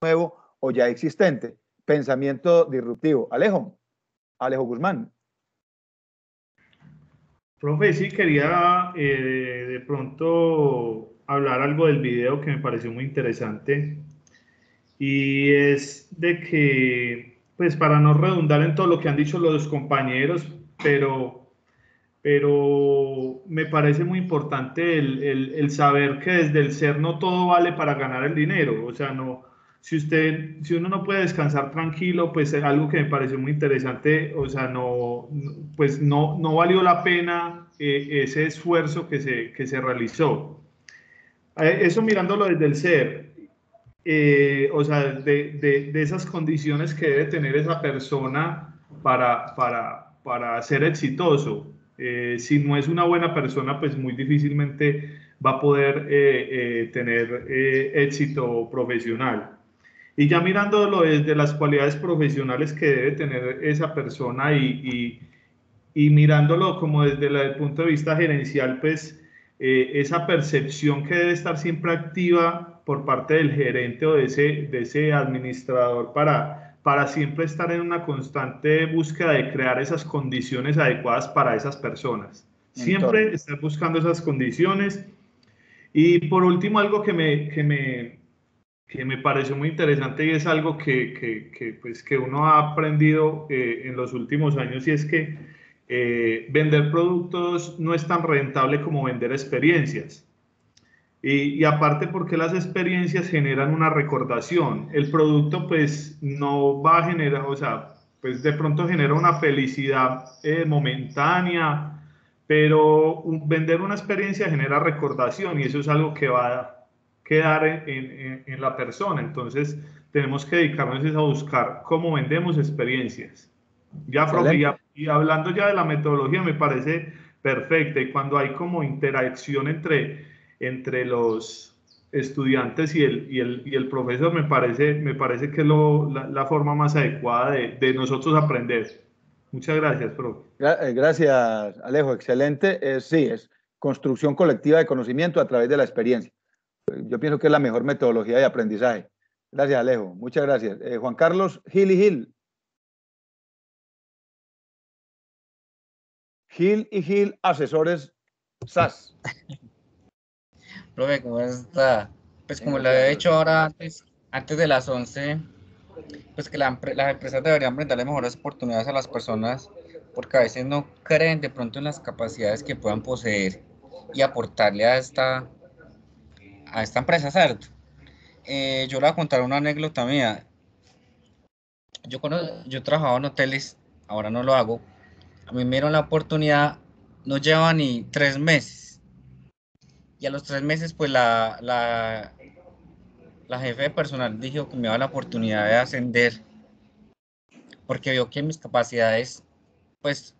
nuevo o ya existente. Pensamiento disruptivo. Alejo, Alejo Guzmán. Profe, sí quería eh, de pronto hablar algo del video que me pareció muy interesante y es de que, pues para no redundar en todo lo que han dicho los compañeros, pero, pero me parece muy importante el saber que desde el ser no todo vale para ganar el dinero, o sea, no, si usted, si uno no puede descansar tranquilo, pues es eh, algo que me pareció muy interesante, o sea, no, pues no, no valió la pena eh, ese esfuerzo que se, que se realizó. Eh, eso mirándolo desde el ser, o sea, de, de, de, esas condiciones que debe tener esa persona para, para, para ser exitoso. si no es una buena persona, pues muy difícilmente va a poder tener éxito profesional. Y ya mirándolo desde las cualidades profesionales que debe tener esa persona y, y, mirándolo como desde el punto de vista gerencial, pues eh, esa percepción que debe estar siempre activa por parte del gerente o de ese, de ese administrador para, para siempre estar en una constante búsqueda de crear esas condiciones adecuadas para esas personas. Siempre estar buscando esas condiciones. Y por último, algo que me, que me, que me pareció muy interesante y es algo que, que, pues, que uno ha aprendido eh, en los últimos años y es que eh, vender productos no es tan rentable como vender experiencias. Y, aparte porque las experiencias generan una recordación. El producto pues no va a generar, o sea, pues de pronto genera una felicidad eh, momentánea, pero vender una experiencia genera recordación y eso es algo que va quedar en, en, la persona. Entonces, tenemos que dedicarnos a buscar cómo vendemos experiencias. Ya, y hablando ya de la metodología, me parece perfecta. Y cuando hay como interacción entre, entre los estudiantes y el, y el, y el profesor, me parece, me parece que es lo, la, forma más adecuada de, de, nosotros aprender. Muchas gracias, profe. Eh, gracias, Alejo. Excelente. Eh, sí, es construcción colectiva de conocimiento a través de la experiencia. Yo pienso que es la mejor metodología de aprendizaje. Gracias, Alejo. Muchas gracias. Eh, Juan Carlos Gil y Gil. Gil y Gil, asesores SAS. Profe, ¿cómo está? Pues como lo he hecho ahora antes, antes de las 11, pues que las empresas deberían brindarle mejores oportunidades a las personas porque a veces no creen de pronto en las capacidades que puedan poseer y aportarle a esta a esta empresa, ¿cierto? Eh, yo le voy a contar una anécdota mía. Yo, cuando, yo trabajaba en hoteles, ahora no lo hago. A mí me dieron la oportunidad, no lleva ni tres meses. Y a los tres meses, pues la, la, la jefe de personal dijo que me daba la oportunidad de ascender porque vio que mis capacidades, pues,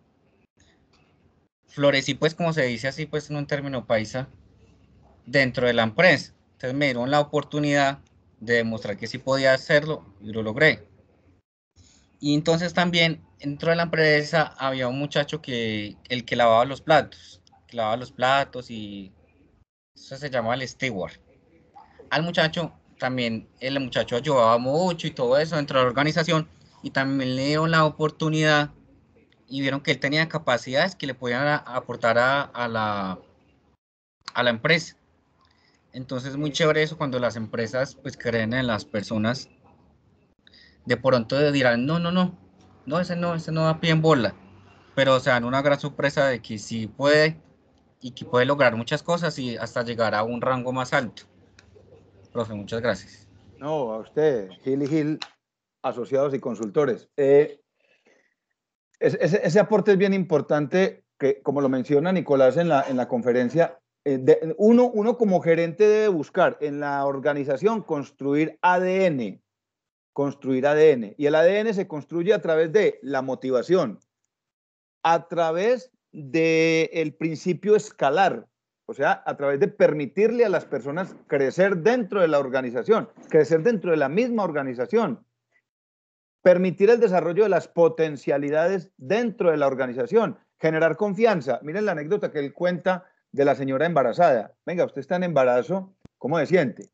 florecí, pues, como se dice así, pues, en un término paisa, dentro de la empresa. Entonces me dieron la oportunidad de demostrar que sí podía hacerlo y lo logré. Y entonces también dentro de la empresa había un muchacho que el que lavaba los platos, que lavaba los platos y eso se llamaba el steward. Al muchacho también el muchacho ayudaba mucho y todo eso dentro de la organización y también le dieron la oportunidad y vieron que él tenía capacidades que le podían aportar a, la, a la empresa. Entonces, muy chévere eso cuando las empresas pues creen en las personas. De pronto dirán, no, no, no, no, ese no, ese no da pie en bola. Pero o se dan una gran sorpresa de que sí puede y que puede lograr muchas cosas y hasta llegar a un rango más alto. Profe, muchas gracias. No, a usted, Gil y Gil, asociados y consultores. Eh, ese, ese, aporte es bien importante, que como lo menciona Nicolás en la, en la conferencia, eh, uno, uno como gerente debe buscar en la organización construir ADN, construir ADN. Y el ADN se construye a través de la motivación, a través del principio escalar, o sea, a través de permitirle a las personas crecer dentro de la organización, crecer dentro de la misma organización, permitir el desarrollo de las potencialidades dentro de la organización, generar confianza. Miren la anécdota que él cuenta de la señora embarazada. Venga, usted está en embarazo, ¿cómo se siente?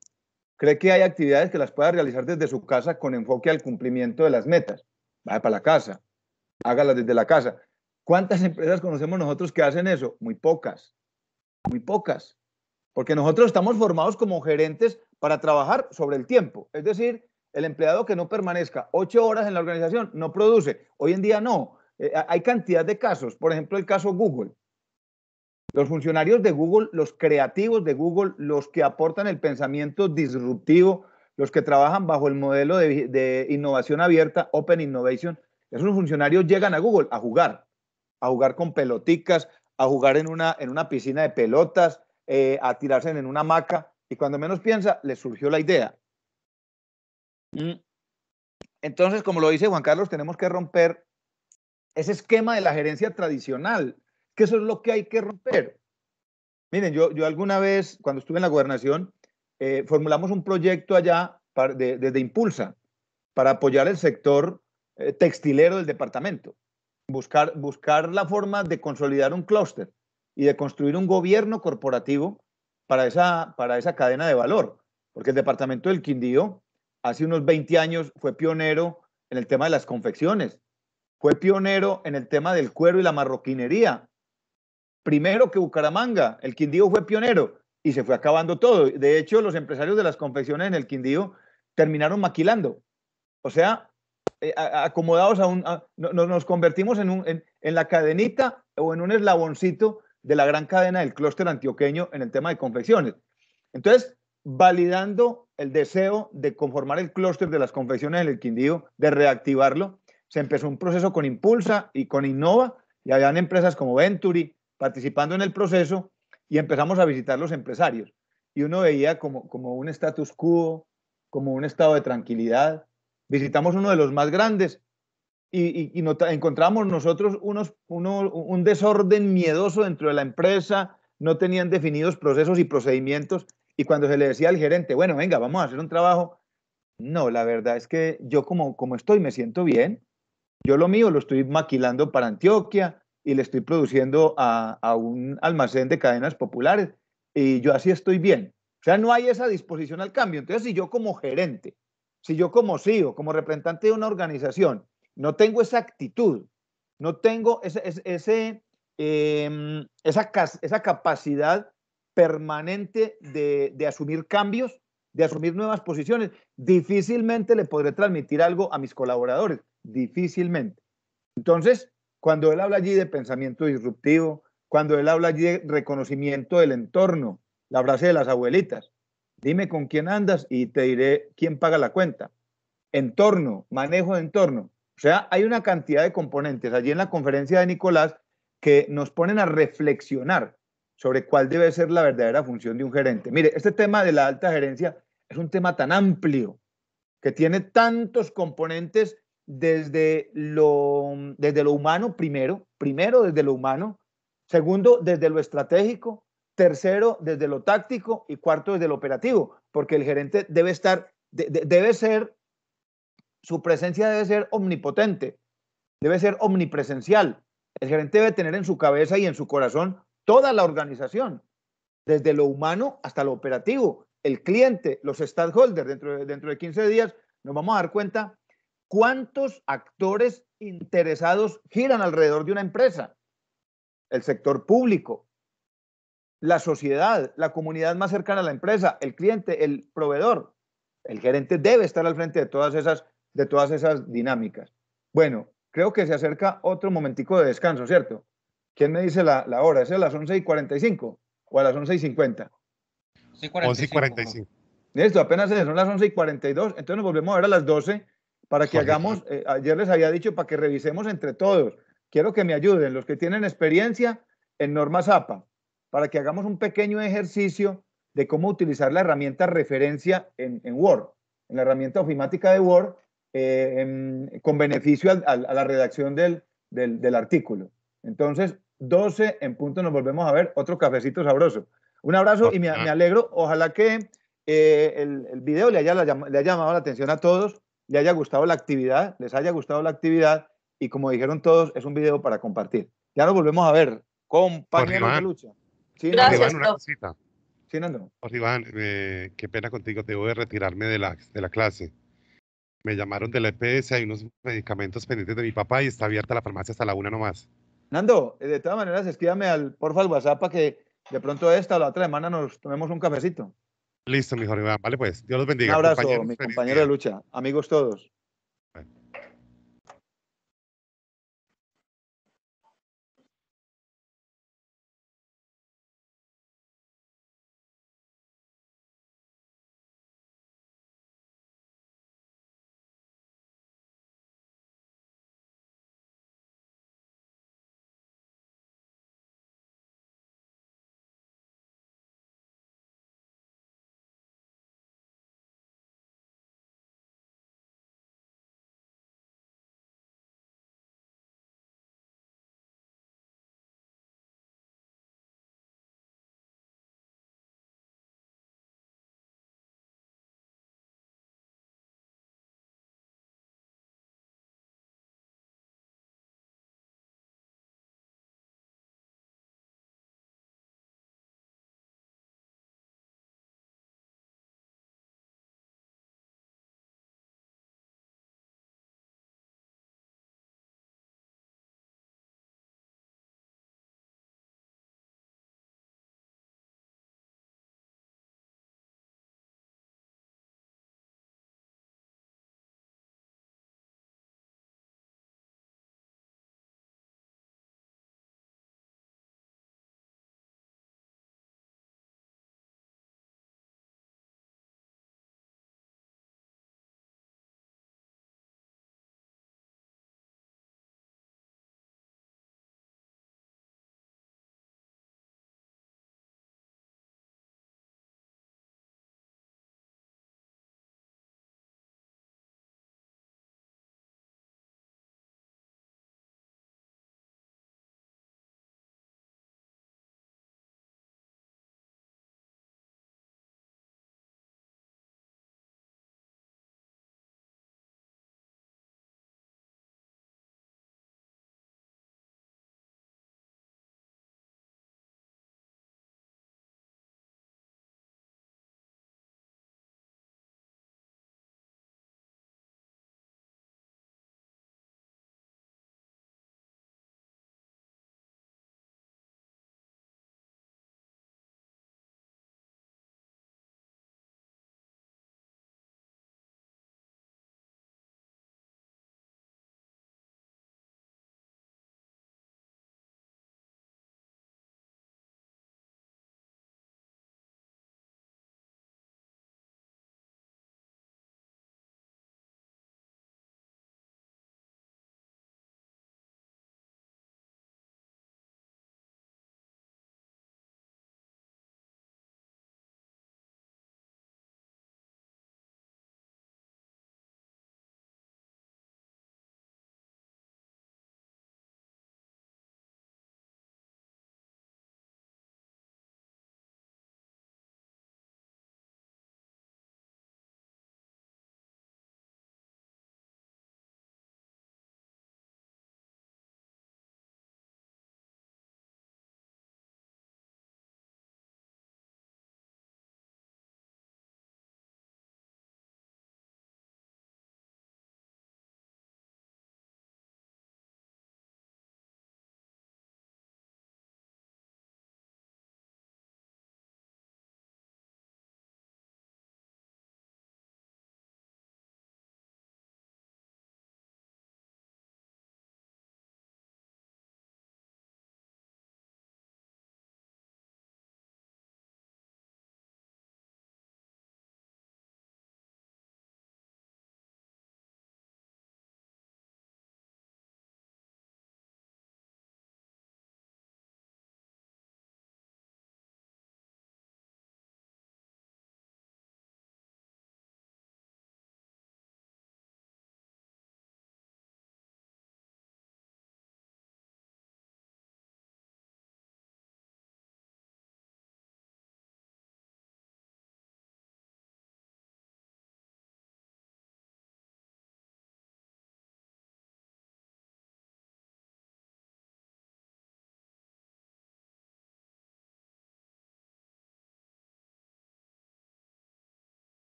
¿Cree que hay actividades que las pueda realizar desde su casa con enfoque al cumplimiento de las metas? Vaya para la casa, hágalas desde la casa. ¿Cuántas empresas conocemos nosotros que hacen eso? Muy pocas, muy pocas. Porque nosotros estamos formados como gerentes para trabajar sobre el tiempo. Es decir, el empleado que no permanezca ocho horas en la organización no produce. Hoy en día no. Eh, hay cantidad de casos. Por ejemplo, el caso Google. Los funcionarios de Google, los creativos de Google, los que aportan el pensamiento disruptivo, los que trabajan bajo el modelo de, innovación abierta, Open Innovation, esos funcionarios llegan a Google a jugar, a jugar con peloticas, a jugar en una, piscina de pelotas, eh, a tirarse en una hamaca, y cuando menos piensa, les surgió la idea. Mm. Entonces, como lo dice Juan Carlos, tenemos que romper ese esquema de la gerencia tradicional, que eso es lo que hay que romper. Miren, yo, yo alguna vez, cuando estuve en la gobernación, eh, formulamos un proyecto allá de, desde Impulsa para apoyar el sector eh, textilero del departamento, buscar, buscar la forma de consolidar un clúster y de construir un gobierno corporativo para esa, para esa cadena de valor, porque el departamento del Quindío hace unos 20 años fue pionero en el tema de las confecciones, fue pionero en el tema del cuero y la marroquinería, primero que Bucaramanga. El Quindío fue pionero y se fue acabando todo. De hecho, los empresarios de las confecciones en el Quindío terminaron maquilando. O sea, eh, acomodados a un... no, nos convertimos en, un, en, la cadenita o en un eslaboncito de la gran cadena del clúster antioqueño en el tema de confecciones. Entonces, validando el deseo de conformar el clúster de las confecciones en el Quindío, de reactivarlo, se empezó un proceso con Impulsa y con Innova, y habían empresas como Venturi, participando en el proceso y empezamos a visitar los empresarios. Y uno veía como, un status quo, como un estado de tranquilidad. Visitamos uno de los más grandes y, encontramos nosotros unos, un desorden miedoso dentro de la empresa, no tenían definidos procesos y procedimientos. Y cuando se le decía al gerente, bueno, venga, vamos a hacer un trabajo, no, la verdad es que yo como, como estoy me siento bien. Yo lo mío lo estoy maquilando para Antioquia, y le estoy produciendo a, un almacén de cadenas populares y yo así estoy bien. O sea, no hay esa disposición al cambio. Entonces, si yo como gerente, si yo como CEO, como representante de una organización, no tengo esa actitud, no tengo ese, em, esa, capacidad permanente de, de, asumir cambios, de asumir nuevas posiciones, difícilmente le podré transmitir algo a mis colaboradores, difícilmente. Entonces, cuando él habla allí de pensamiento disruptivo, cuando él habla allí de reconocimiento del entorno, la frase de las abuelitas, dime con quién andas y te diré quién paga la cuenta. Entorno, manejo de entorno. O sea, hay una cantidad de componentes allí en la conferencia de Nicolás que nos ponen a reflexionar sobre cuál debe ser la verdadera función de un gerente. Mire, este tema de la alta gerencia es un tema tan amplio, que tiene tantos componentes desde lo, mm, desde lo humano primero, primero desde lo humano, segundo desde lo estratégico, tercero desde lo táctico y cuarto desde lo operativo, porque el gerente debe estar, debe ser, su presencia debe ser omnipotente, debe ser omnipresencial. El gerente debe tener en su cabeza y en su corazón toda la organización, desde lo humano hasta lo operativo, el cliente, los stakeholders, dentro dentro de 15 días nos vamos a dar cuenta ¿Cuántos actores interesados giran alrededor de una empresa? El sector público, la sociedad, la comunidad más cercana a la empresa, el cliente, el proveedor. El gerente debe estar al frente de todas esas, de todas esas dinámicas. Bueno, creo que se acerca otro momentico de descanso, ¿cierto? ¿Quién me dice la, la hora? ¿Es a las 11 y 45 o a las 11 y 50? 11 y 45. Listo, apenas son las 11 y 42, entonces nos volvemos a ver a las 12 para que hagamos, eh, ayer les había dicho, para que revisemos entre todos. Quiero que me ayuden los que tienen experiencia en normas APA para que hagamos un pequeño ejercicio de cómo utilizar la herramienta referencia en, Word, en la herramienta ofimática de Word, eh, con beneficio a la redacción del, artículo. Entonces, 12 en punto nos volvemos a ver. Otro cafecito sabroso. Un abrazo y me, ah. alegro. Ojalá que eh, el, video le haya, le haya llamado la atención a todos le haya gustado la actividad, les haya gustado la actividad y como dijeron todos, es un video para compartir. Ya nos volvemos a ver, compañeros de lucha. Gracias, una Sí, Nando. Iván, eh, qué pena contigo, debo de retirarme de la, de la clase. Me llamaron de la EPS, hay unos medicamentos pendientes de mi papá y está abierta la farmacia hasta la una nomás. Nando, eh, de todas maneras, escríbame al porfa al WhatsApp para que de pronto esta o la otra semana nos tomemos un cafecito. Listo, mi Jorge Vale, pues Dios los bendiga. Un abrazo, mi compañero de lucha. Amigos todos.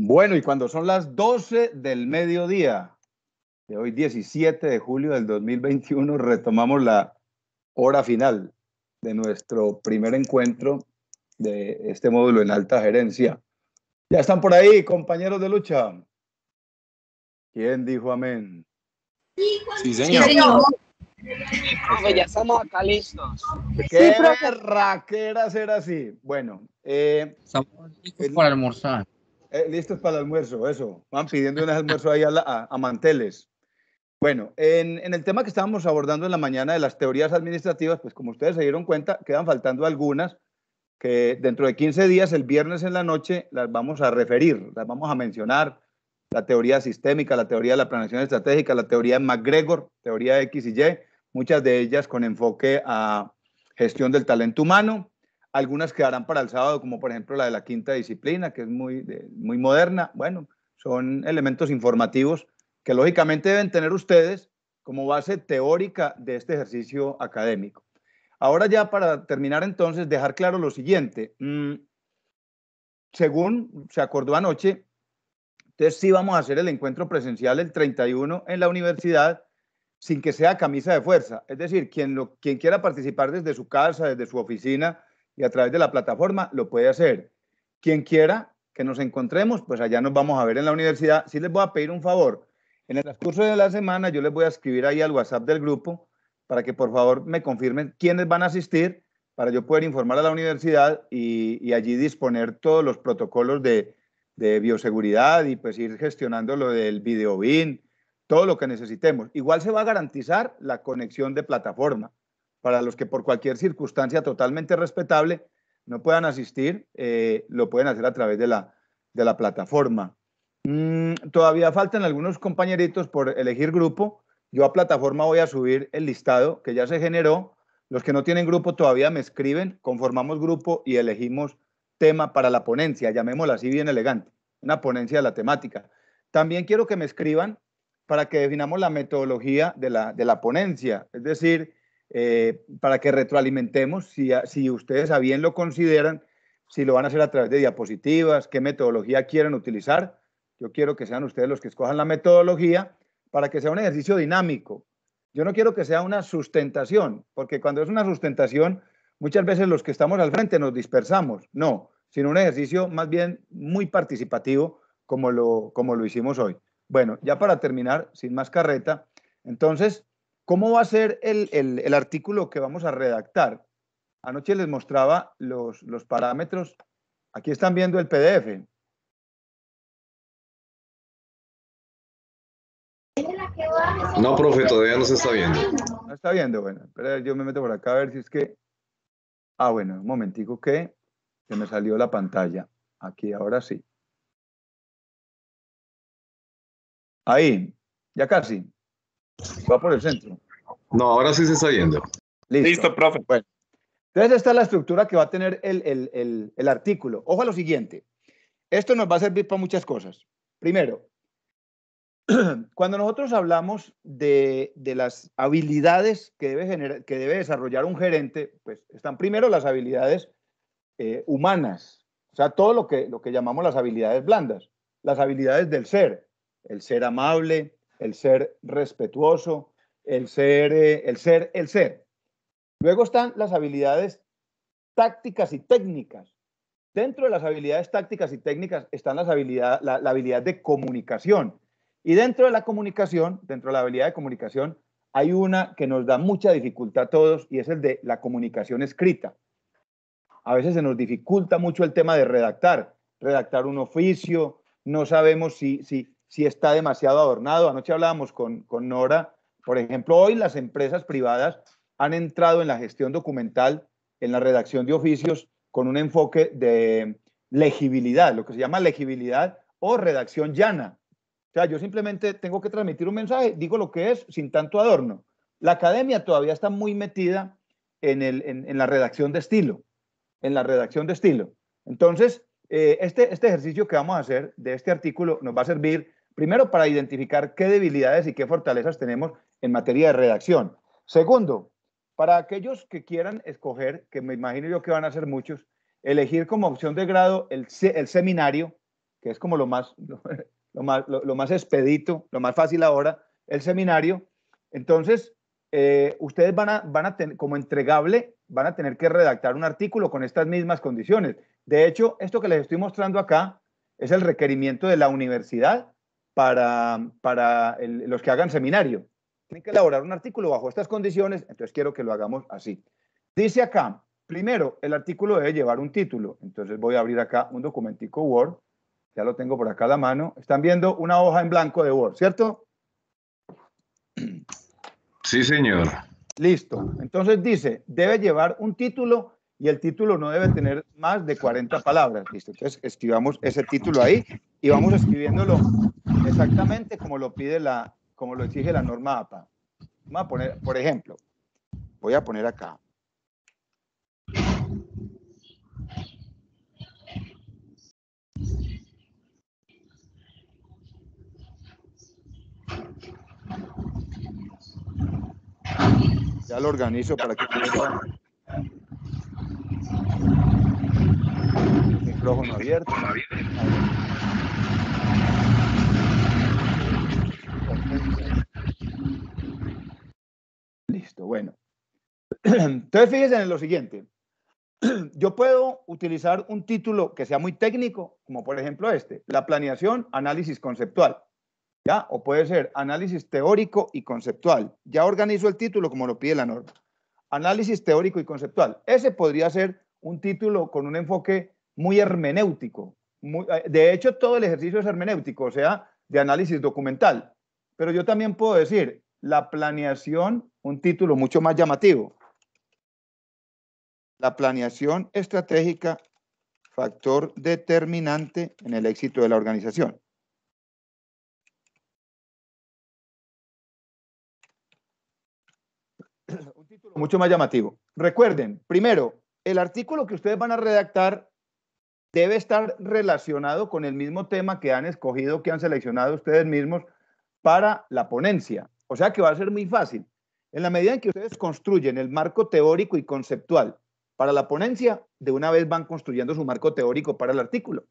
Bueno, y cuando son las 12 del mediodía de hoy, 17 de julio del 2021, retomamos la hora final de nuestro primer encuentro de este módulo en alta gerencia. Ya están por ahí, compañeros de lucha. ¿Quién dijo amén? Sí, señor. Ah, pues ya estamos acá listos. ¿Qué raquera ser así? Bueno, eh, estamos listos para almorzar. Eh, listos para el almuerzo, eso. Van pidiendo un almuerzo ahí a, manteles. Bueno, en, el tema que estábamos abordando en la mañana de las teorías administrativas, pues como ustedes se dieron cuenta, quedan faltando algunas que dentro de 15 días, el viernes en la noche, las vamos a referir, las vamos a mencionar. La teoría sistémica, la teoría de la planeación estratégica, la teoría de McGregor, teoría X y Y, muchas de ellas con enfoque a gestión del talento humano, algunas quedarán para el sábado, como por ejemplo la de la quinta disciplina, que es muy, muy moderna. Bueno, son elementos informativos que lógicamente deben tener ustedes como base teórica de este ejercicio académico. Ahora ya para terminar entonces, dejar claro lo siguiente. Mm, según se acordó anoche, entonces sí vamos a hacer el encuentro presencial el 31 en la universidad sin que sea camisa de fuerza. Es decir, quien, quien quiera participar desde su casa, desde su oficina, y a través de la plataforma lo puede hacer. Quien quiera que nos encontremos, pues allá nos vamos a ver en la universidad. Sí les voy a pedir un favor. En el transcurso de la semana yo les voy a escribir ahí al WhatsApp del grupo para que por favor me confirmen quiénes van a asistir para yo poder informar a la universidad y, allí disponer todos los protocolos de, de, bioseguridad y pues ir gestionando lo del video BIN, todo lo que necesitemos. Igual se va a garantizar la conexión de plataforma para los que por cualquier circunstancia totalmente respetable no puedan asistir, eh, lo pueden hacer a través de la, de la plataforma. Mm, todavía faltan algunos compañeritos por elegir grupo. Yo a plataforma voy a subir el listado que ya se generó. Los que no tienen grupo todavía me escriben, conformamos grupo y elegimos tema para la ponencia, llamémosla así bien elegante, una ponencia de la temática. También quiero que me escriban para que definamos la metodología de la, de la ponencia, es decir, eh, para que retroalimentemos si, si ustedes a bien lo consideran, si lo van a hacer a través de diapositivas, qué metodología quieren utilizar. Yo quiero que sean ustedes los que escojan la metodología para que sea un ejercicio dinámico. Yo no quiero que sea una sustentación, porque cuando es una sustentación, muchas veces los que estamos al frente nos dispersamos. No, sino un ejercicio más bien muy participativo como lo, como lo hicimos hoy. Bueno, ya para terminar, sin más carreta, entonces ¿Cómo va a ser el, artículo que vamos a redactar? Anoche les mostraba los, los parámetros. Aquí están viendo el PDF. No, profe, todavía no se está viendo. No está viendo, bueno. Espera, yo me meto por acá a ver si es que... Ah, bueno, un momentico que se me salió la pantalla. Aquí, ahora sí. Ahí, ya casi. Va por el centro. No, ahora sí se está yendo. Listo, profe. entonces esta es la estructura que va a tener el, artículo. Ojo a lo siguiente. Esto nos va a servir para muchas cosas. Primero, cuando nosotros hablamos de, las habilidades que debe, generar, que debe desarrollar un gerente, pues están primero las habilidades eh, humanas, o sea, todo lo que, lo que llamamos las habilidades blandas, las habilidades del ser, el ser amable, el ser respetuoso, el ser, eh, el ser, el ser. Luego están las habilidades tácticas y técnicas. Dentro de las habilidades tácticas y técnicas están las habilidades, la, la habilidad de comunicación. Y dentro de la comunicación, dentro de la habilidad de comunicación, hay una que nos da mucha dificultad a todos y es el de la comunicación escrita. A veces se nos dificulta mucho el tema de redactar, redactar un oficio, no sabemos si, si, si está demasiado adornado. Anoche hablábamos con, Nora, por ejemplo, hoy las empresas privadas han entrado en la gestión documental, en la redacción de oficios, con un enfoque de legibilidad, lo que se llama legibilidad o redacción llana. O sea, yo simplemente tengo que transmitir un mensaje, digo lo que es, sin tanto adorno. La academia todavía está muy metida en, la redacción de estilo, en la redacción de estilo. Entonces, eh, este, este ejercicio que vamos a hacer de este artículo nos va a servir Primero, para identificar qué debilidades y qué fortalezas tenemos en materia de redacción. Segundo, para aquellos que quieran escoger, que me imagino yo que van a ser muchos, elegir como opción de grado el, seminario, que es como lo más, lo, más, expedito, lo más fácil ahora, el seminario. Entonces, eh, ustedes van a, van a tener, como entregable, van a tener que redactar un artículo con estas mismas condiciones. De hecho, esto que les estoy mostrando acá es el requerimiento de la universidad para, los que hagan seminario. Tienen que elaborar un artículo bajo estas condiciones, entonces quiero que lo hagamos así. Dice acá, primero, el artículo debe llevar un título. Entonces voy a abrir acá un documentico Word. Ya lo tengo por acá a la mano. Están viendo una hoja en blanco de Word, ¿cierto? Sí, señor. Listo. Entonces dice, debe llevar un título y el título no debe tener más de 40 palabras. ¿listo? Entonces escribamos ese título ahí y vamos escribiéndolo exactamente como lo pide la, como lo exige la norma APA. Vamos a poner, por ejemplo, voy a poner acá. Ya lo organizo para que Rojo no Listo, bueno. Entonces fíjense en lo siguiente. Yo puedo utilizar un título que sea muy técnico, como por ejemplo este, la planeación, análisis conceptual. ¿Ya? O puede ser análisis teórico y conceptual. Ya organizo el título como lo pide la norma. Análisis teórico y conceptual. Ese podría ser un título con un enfoque muy hermenéutico. Eh, de hecho, todo el ejercicio es hermenéutico, o sea, de análisis documental. Pero yo también puedo decir, la planeación, un título mucho más llamativo. La planeación estratégica, factor determinante en el éxito de la organización. Un título mucho más llamativo. Recuerden, primero, el artículo que ustedes van a redactar debe estar relacionado con el mismo tema que han escogido, que han seleccionado ustedes mismos para la ponencia. O sea que va a ser muy fácil. En la medida en que ustedes construyen el marco teórico y conceptual para la ponencia, de una vez van construyendo su marco teórico para el artículo.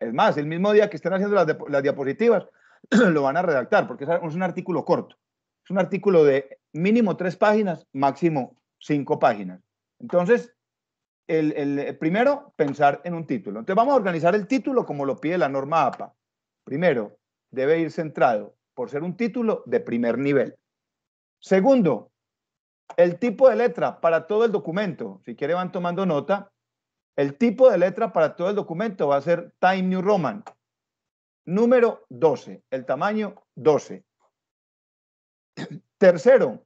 Es más, el mismo día que estén haciendo las, las diapositivas, lo van a redactar, porque es un artículo corto. Es un artículo de mínimo tres páginas, máximo cinco páginas. Entonces, el, eh, primero, pensar en un título. Entonces vamos a organizar el título como lo pide la norma APA. Primero, debe ir centrado por ser un título de primer nivel. Segundo, el tipo de letra para todo el documento. Si quieren van tomando nota. El tipo de letra para todo el documento va a ser Time New Roman. Número 12. El tamaño 12. Tercero,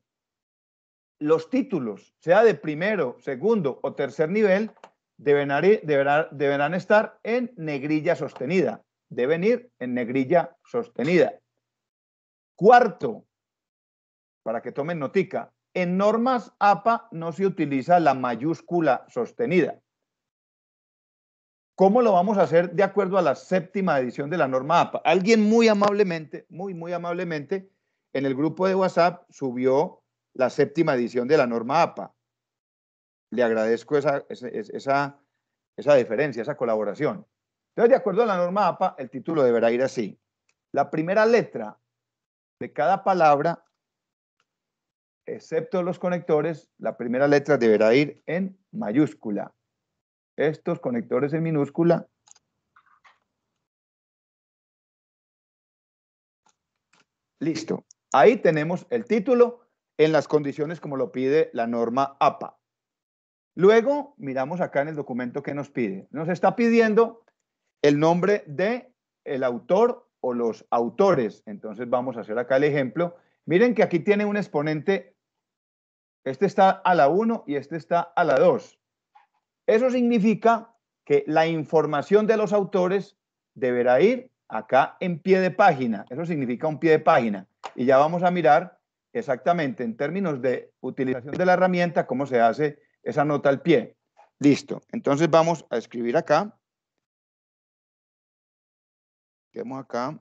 los títulos, sea de primero, segundo o tercer nivel, deberán, estar en negrilla sostenida. Deben ir en negrilla sostenida. Cuarto, para que tomen notica, en normas APA no se utiliza la mayúscula sostenida. ¿Cómo lo vamos a hacer de acuerdo a la séptima edición de la norma APA? Alguien muy amablemente, muy, muy amablemente, en el grupo de WhatsApp subió la séptima edición de la norma APA. Le agradezco esa, diferencia, esa colaboración. Entonces, de acuerdo a la norma APA, el título deberá ir así. La primera letra de cada palabra, excepto los conectores, la primera letra deberá ir en mayúscula. Estos conectores en minúscula Listo. Ahí tenemos el título en las condiciones como lo pide la norma APA. Luego, miramos acá en el documento que nos pide. Nos está pidiendo el nombre de el autor o los autores. Entonces vamos a hacer acá el ejemplo. Miren que aquí tiene un exponente. Este está a la 1 y este está a la 2. Eso significa que la información de los autores deberá ir acá en pie de página. Eso significa un pie de página. Y ya vamos a mirar exactamente en términos de utilización de la herramienta, cómo se hace esa nota al pie. Listo. Entonces vamos a escribir acá. acá.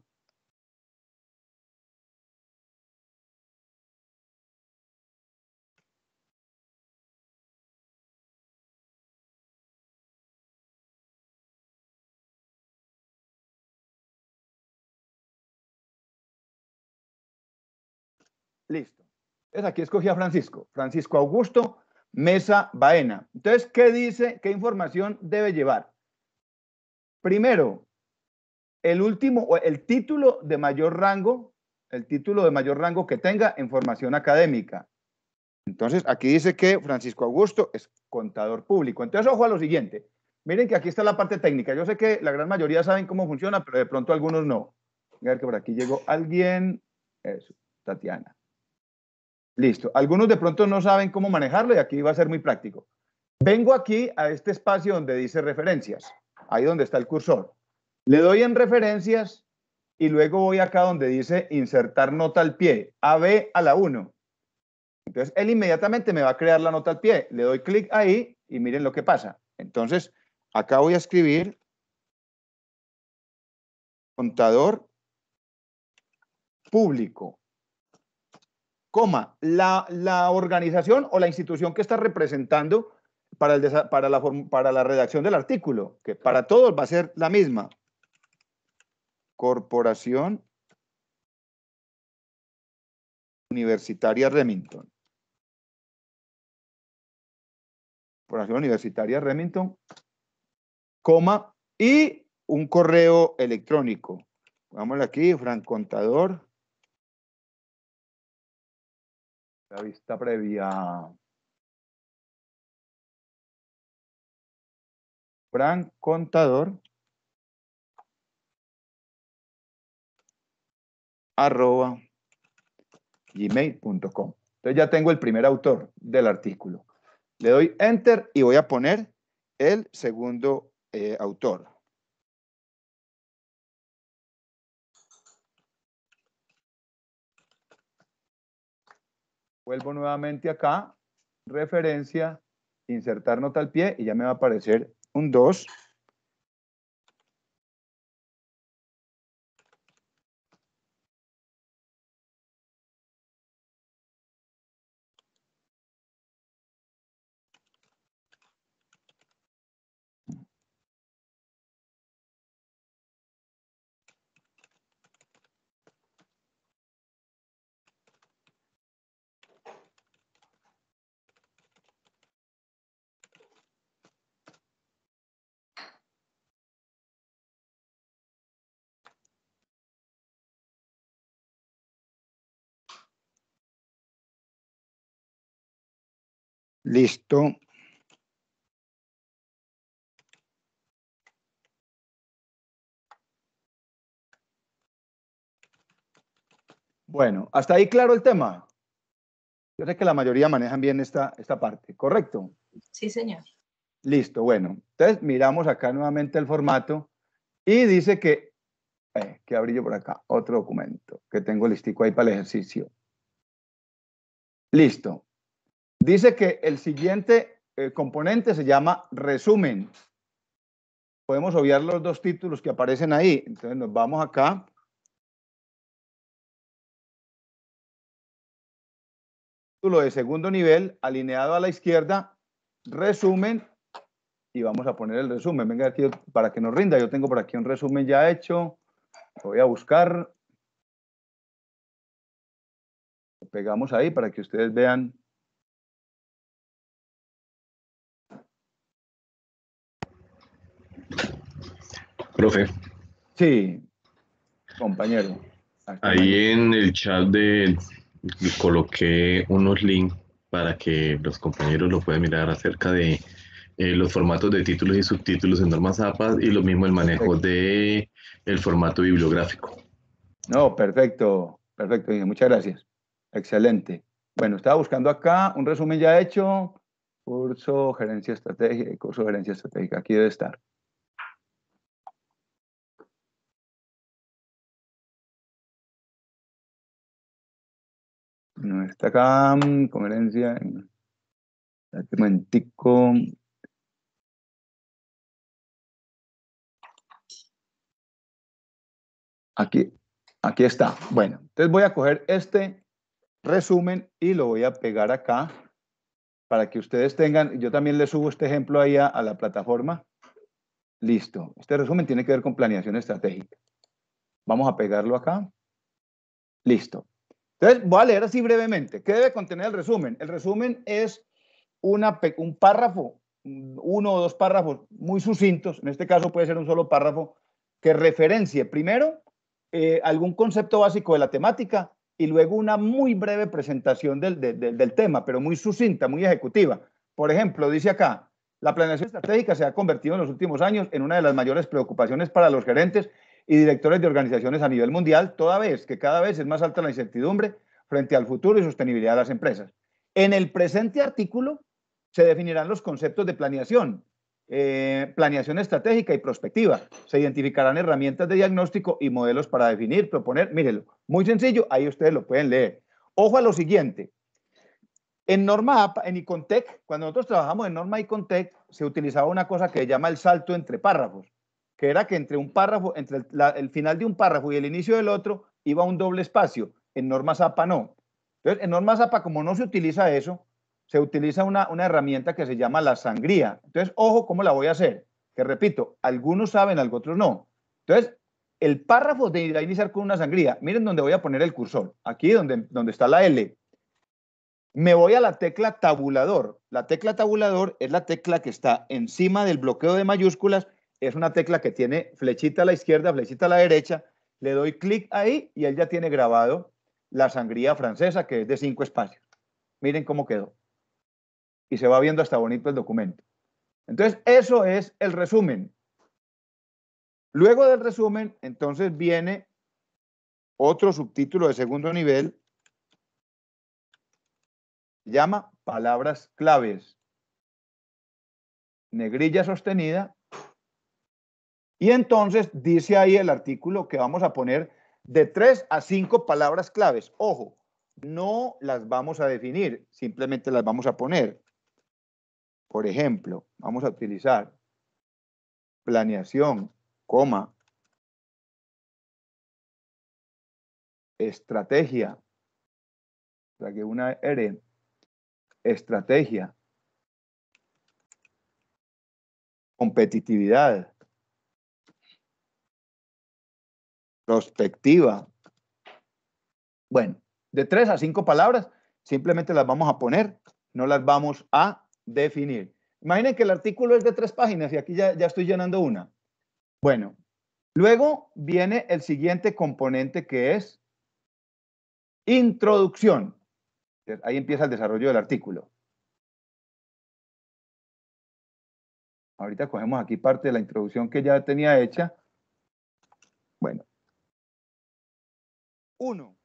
Listo. Entonces aquí escogí a Francisco, Francisco Augusto Mesa Baena. Entonces, ¿qué dice? ¿Qué información debe llevar? Primero, el último, o el título de mayor rango, el título de mayor rango que tenga en formación académica. Entonces, aquí dice que Francisco Augusto es contador público. Entonces, ojo a lo siguiente. Miren que aquí está la parte técnica. Yo sé que la gran mayoría saben cómo funciona, pero de pronto algunos no. A ver que por aquí llegó alguien. Eso, Tatiana. Listo. Algunos de pronto no saben cómo manejarlo y aquí va a ser muy práctico. Vengo aquí a este espacio donde dice referencias, ahí donde está el cursor. Le doy en referencias y luego voy acá donde dice insertar nota al pie, A B a la 1. Entonces, él inmediatamente me va a crear la nota al pie. Le doy clic ahí y miren lo que pasa. Entonces, acá voy a escribir contador público coma, la, organización o la institución que está representando para, para, la, redacción del artículo, que para todos va a ser la misma. Corporación Universitaria Remington. Corporación Universitaria Remington, coma, y un correo electrónico. Vamos aquí, Contador. La vista previa. Fran Contador. arroba gmail.com. Entonces ya tengo el primer autor del artículo. Le doy enter y voy a poner el segundo eh, autor. Vuelvo nuevamente acá, referencia, insertar nota al pie y ya me va a aparecer un 2 Listo. Bueno, hasta ahí claro el tema. Yo sé que la mayoría manejan bien esta, esta parte, ¿correcto? Sí, señor. Listo, bueno. Entonces miramos acá nuevamente el formato y dice que, eh, que abrí yo por acá, otro documento que tengo listico ahí para el ejercicio. Listo. Dice que el siguiente eh, componente se llama resumen. Podemos obviar los dos títulos que aparecen ahí. Entonces nos vamos acá. Título de segundo nivel, alineado a la izquierda, resumen. Y vamos a poner el resumen. Venga aquí para que nos rinda. Yo tengo por aquí un resumen ya hecho. Lo voy a buscar. Lo pegamos ahí para que ustedes vean Sí, compañero. Ahí en el chat de coloqué unos links para que los compañeros lo puedan mirar acerca de eh, los formatos de títulos y subtítulos en normas APA y lo mismo el manejo del de formato bibliográfico. No, perfecto, perfecto, muchas gracias. Excelente. Bueno, estaba buscando acá un resumen ya hecho, curso gerencia estratégica, curso gerencia estratégica, aquí debe estar. No está acá, coherencia. Un momentico. Aquí, aquí está. Bueno, entonces voy a coger este resumen y lo voy a pegar acá para que ustedes tengan, yo también le subo este ejemplo ahí a la plataforma. Listo. Este resumen tiene que ver con planeación estratégica. Vamos a pegarlo acá. Listo. Entonces, voy a leer así brevemente. ¿Qué debe contener el resumen? El resumen es un párrafo, uno o dos párrafos muy sucintos, en este caso puede ser un solo párrafo, que referencie primero eh, algún concepto básico de la temática y luego una muy breve presentación del, tema, pero muy sucinta, muy ejecutiva. Por ejemplo, dice acá, la planeación estratégica se ha convertido en los últimos años en una de las mayores preocupaciones para los gerentes y directores de organizaciones a nivel mundial, toda vez que cada vez es más alta la incertidumbre frente al futuro y sostenibilidad de las empresas. En el presente artículo se definirán los conceptos de planeación, eh, planeación estratégica y prospectiva. Se identificarán herramientas de diagnóstico y modelos para definir, proponer. Mírenlo, muy sencillo, ahí ustedes lo pueden leer. Ojo a lo siguiente. En Norma App, en Icontec, cuando nosotros trabajamos en Norma Icontec, se utilizaba una cosa que se llama el salto entre párrafos que era que entre un párrafo, entre el, final de un párrafo y el inicio del otro, iba un doble espacio. En normas APA no. Entonces, en normas APA, como no se utiliza eso, se utiliza una, herramienta que se llama la sangría. Entonces, ojo, ¿cómo la voy a hacer? Que repito, algunos saben, otros no. Entonces, el párrafo de a iniciar con una sangría, miren dónde voy a poner el cursor, aquí donde, donde está la L. Me voy a la tecla tabulador. La tecla tabulador es la tecla que está encima del bloqueo de mayúsculas es una tecla que tiene flechita a la izquierda, flechita a la derecha, le doy clic ahí y él ya tiene grabado la sangría francesa, que es de cinco espacios. Miren cómo quedó. Y se va viendo hasta bonito el documento. Entonces, eso es el resumen. Luego del resumen, entonces viene otro subtítulo de segundo nivel. llama palabras claves. Negrilla sostenida y entonces dice ahí el artículo que vamos a poner de tres a cinco palabras claves. Ojo, no las vamos a definir, simplemente las vamos a poner. Por ejemplo, vamos a utilizar planeación, coma, estrategia, una estrategia, competitividad, prospectiva. Bueno, de tres a cinco palabras, simplemente las vamos a poner, no las vamos a definir. Imaginen que el artículo es de tres páginas y aquí ya, ya estoy llenando una. Bueno, luego viene el siguiente componente que es introducción. Ahí empieza el desarrollo del artículo. Ahorita cogemos aquí parte de la introducción que ya tenía hecha. Bueno, 1.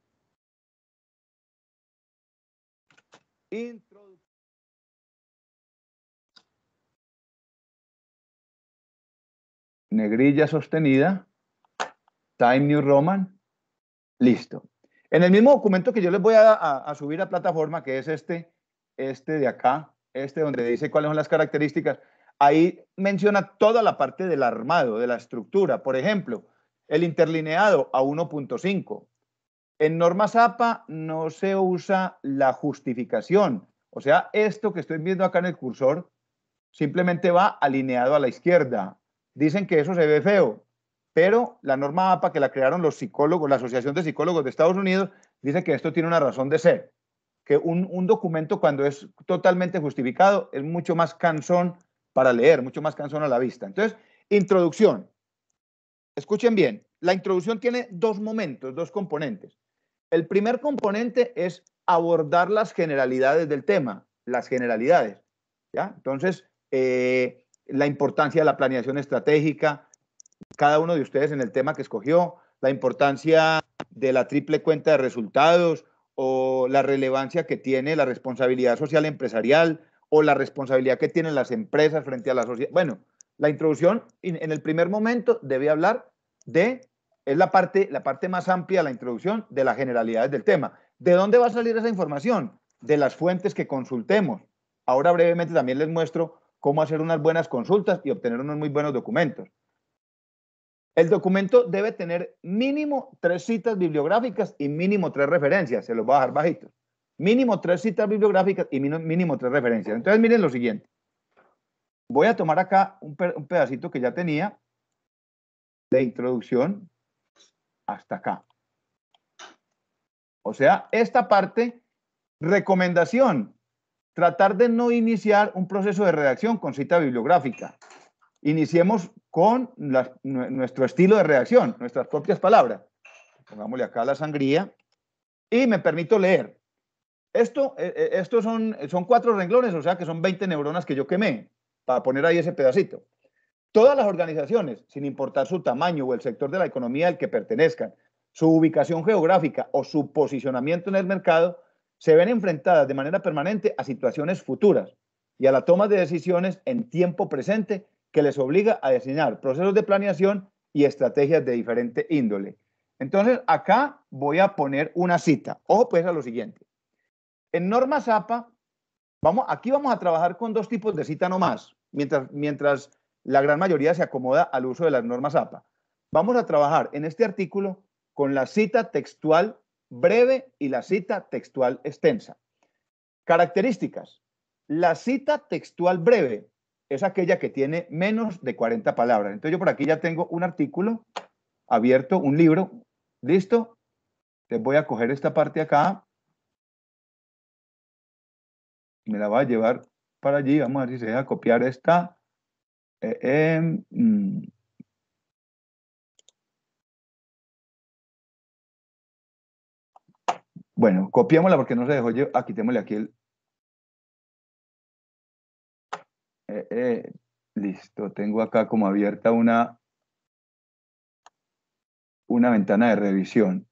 Introducción. Negrilla sostenida. Time New Roman. Listo. En el mismo documento que yo les voy a, a subir a plataforma, que es este, este de acá, este donde dice cuáles son las características, ahí menciona toda la parte del armado, de la estructura. Por ejemplo, el interlineado a 1.5, en normas APA no se usa la justificación. O sea, esto que estoy viendo acá en el cursor simplemente va alineado a la izquierda. Dicen que eso se ve feo, pero la norma APA que la crearon los psicólogos, la Asociación de Psicólogos de Estados Unidos, dice que esto tiene una razón de ser, que un, documento cuando es totalmente justificado es mucho más cansón para leer, mucho más cansón a la vista. Entonces, introducción. Escuchen bien, la introducción tiene dos momentos, dos componentes. El primer componente es abordar las generalidades del tema, las generalidades. ¿ya? Entonces, eh, la importancia de la planeación estratégica, cada uno de ustedes en el tema que escogió, la importancia de la triple cuenta de resultados o la relevancia que tiene la responsabilidad social empresarial o la responsabilidad que tienen las empresas frente a la sociedad. Bueno, la introducción en el primer momento debe hablar de es la parte, la parte más amplia, la introducción de las generalidades del tema. ¿De dónde va a salir esa información? De las fuentes que consultemos. Ahora brevemente también les muestro cómo hacer unas buenas consultas y obtener unos muy buenos documentos. El documento debe tener mínimo tres citas bibliográficas y mínimo tres referencias. Se los voy a dejar bajitos. Mínimo tres citas bibliográficas y mínimo tres referencias. Entonces miren lo siguiente. Voy a tomar acá un, un pedacito que ya tenía de introducción hasta acá. O sea, esta parte, recomendación, tratar de no iniciar un proceso de redacción con cita bibliográfica. Iniciemos con nuestro estilo de redacción, nuestras propias palabras. Pongámosle acá la sangría y me permito leer. Esto, eh, eh, son, son cuatro renglones, o sea que son 20 neuronas que yo quemé para poner ahí ese pedacito. Todas las organizaciones, sin importar su tamaño o el sector de la economía al que pertenezcan, su ubicación geográfica o su posicionamiento en el mercado, se ven enfrentadas de manera permanente a situaciones futuras y a la toma de decisiones en tiempo presente que les obliga a diseñar procesos de planeación y estrategias de diferente índole. Entonces, acá voy a poner una cita. Ojo pues a lo siguiente. En norma APA, vamos, aquí vamos a trabajar con dos tipos de cita nomás. Mientras, mientras la gran mayoría se acomoda al uso de las normas APA. Vamos a trabajar en este artículo con la cita textual breve y la cita textual extensa. Características. La cita textual breve es aquella que tiene menos de 40 palabras. Entonces yo por aquí ya tengo un artículo abierto, un libro, listo. Les voy a coger esta parte acá. Me la va a llevar para allí. Vamos a ver si se deja copiar esta. Eh, eh, mm. Bueno, copiémosla porque no se dejó yo Ah, quitémosle aquí el... Eh, listo, tengo acá como abierta una, una ventana de revisión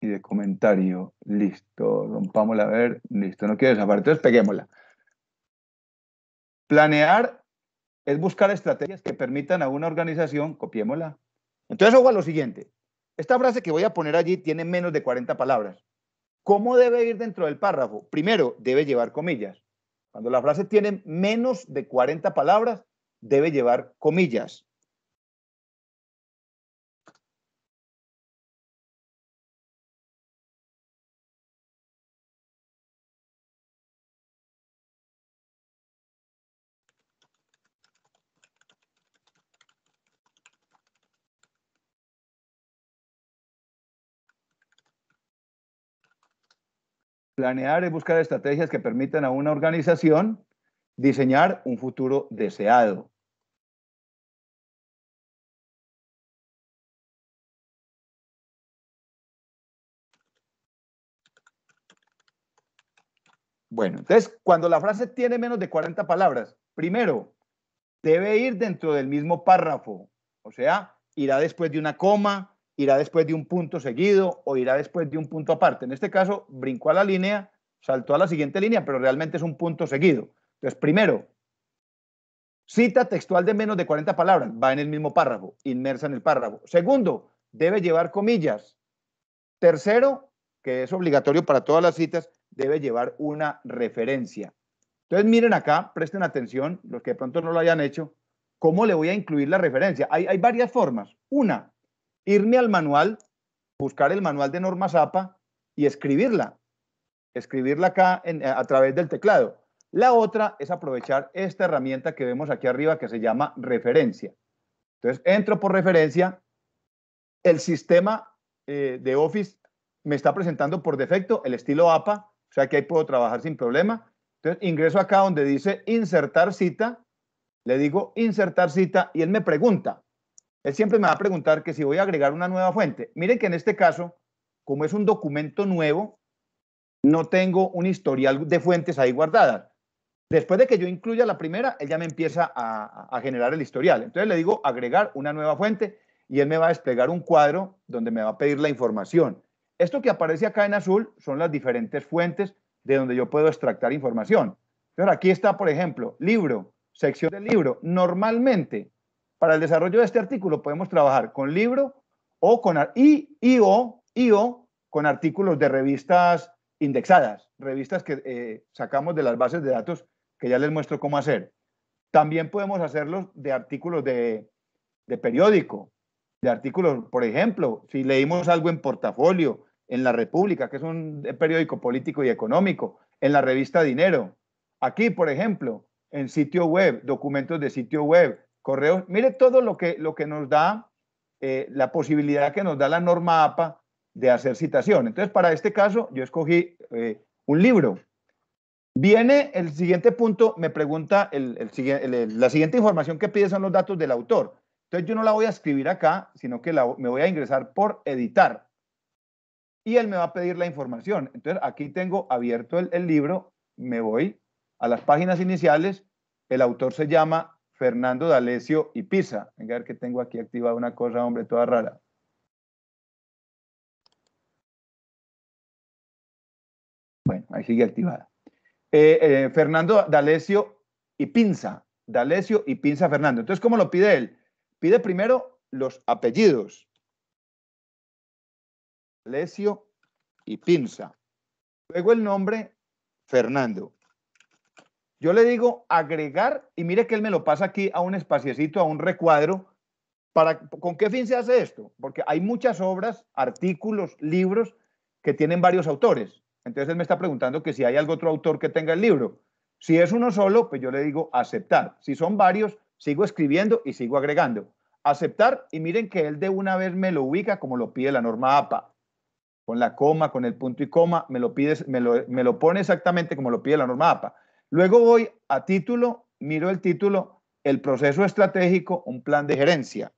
y de comentario. Listo, rompámosla, a ver, listo, no quiero desaparecer, entonces peguémosla. Planear es buscar estrategias que permitan a una organización, copiémosla. Entonces, hago lo siguiente. Esta frase que voy a poner allí tiene menos de 40 palabras. ¿Cómo debe ir dentro del párrafo? Primero, debe llevar comillas. Cuando la frase tiene menos de 40 palabras, debe llevar comillas. Planear es buscar estrategias que permitan a una organización diseñar un futuro deseado. Bueno, entonces, cuando la frase tiene menos de 40 palabras, primero, debe ir dentro del mismo párrafo, o sea, irá después de una coma, irá después de un punto seguido o irá después de un punto aparte. En este caso, brincó a la línea, saltó a la siguiente línea, pero realmente es un punto seguido. Entonces, primero, cita textual de menos de 40 palabras, va en el mismo párrafo, inmersa en el párrafo. Segundo, debe llevar comillas. Tercero, que es obligatorio para todas las citas, debe llevar una referencia. Entonces, miren acá, presten atención, los que de pronto no lo hayan hecho, cómo le voy a incluir la referencia. Hay, hay varias formas. Una, irme al manual, buscar el manual de normas APA y escribirla. Escribirla acá a través del teclado. La otra es aprovechar esta herramienta que vemos aquí arriba que se llama referencia. Entonces, entro por referencia. El sistema eh, de Office me está presentando por defecto el estilo APA, o sea que ahí puedo trabajar sin problema. Entonces, ingreso acá donde dice insertar cita, le digo insertar cita y él me pregunta, él siempre me va a preguntar que si voy a agregar una nueva fuente. Miren que en este caso, como es un documento nuevo, no tengo un historial de fuentes ahí guardadas. Después de que yo incluya la primera, él ya me empieza a, generar el historial. Entonces le digo agregar una nueva fuente y él me va a desplegar un cuadro donde me va a pedir la información. Esto que aparece acá en azul son las diferentes fuentes de donde yo puedo extractar información. Entonces aquí está, por ejemplo, libro, sección del libro. Normalmente para el desarrollo de este artículo podemos trabajar con libro o con y, o, con artículos de revistas indexadas, revistas que eh, sacamos de las bases de datos que ya les muestro cómo hacer. También podemos hacerlos de artículos de, de periódico, de artículos, por ejemplo, si leímos algo en portafolio, en La República, que es un periódico político y económico, en la revista Dinero. Aquí, por ejemplo, en sitio web, documentos de sitio web, correo, Mire todo lo que, lo que nos da, eh, la posibilidad que nos da la norma APA de hacer citación. Entonces, para este caso, yo escogí eh, un libro. Viene el siguiente punto, me pregunta, la siguiente información que pide son los datos del autor. Entonces yo no la voy a escribir acá, sino que me voy a ingresar por editar. Y él me va a pedir la información. Entonces aquí tengo abierto el libro, me voy a las páginas iniciales. El autor se llama Fernando D'Alessio y Pisa. Venga, a ver que tengo aquí activada una cosa, hombre, toda rara. Bueno, ahí sigue activada. Eh, eh, Fernando D'Alessio y Pinza. D'Alessio y Pinza Fernando. Entonces, ¿cómo lo pide él? Pide primero los apellidos. D'Alessio y Pinza. Luego el nombre Fernando. Yo le digo agregar, y mire que él me lo pasa aquí a un espaciecito, a un recuadro. Para, ¿Con qué fin se hace esto? Porque hay muchas obras, artículos, libros que tienen varios autores. Entonces él me está preguntando que si hay algún otro autor que tenga el libro. Si es uno solo, pues yo le digo aceptar. Si son varios, sigo escribiendo y sigo agregando. Aceptar, y miren que él de una vez me lo ubica como lo pide la norma APA con la coma, con el punto y coma, me lo, pides, me lo pone exactamente como lo pide la norma APA. Luego voy a título, miro el título, el proceso estratégico, un plan de gerencia.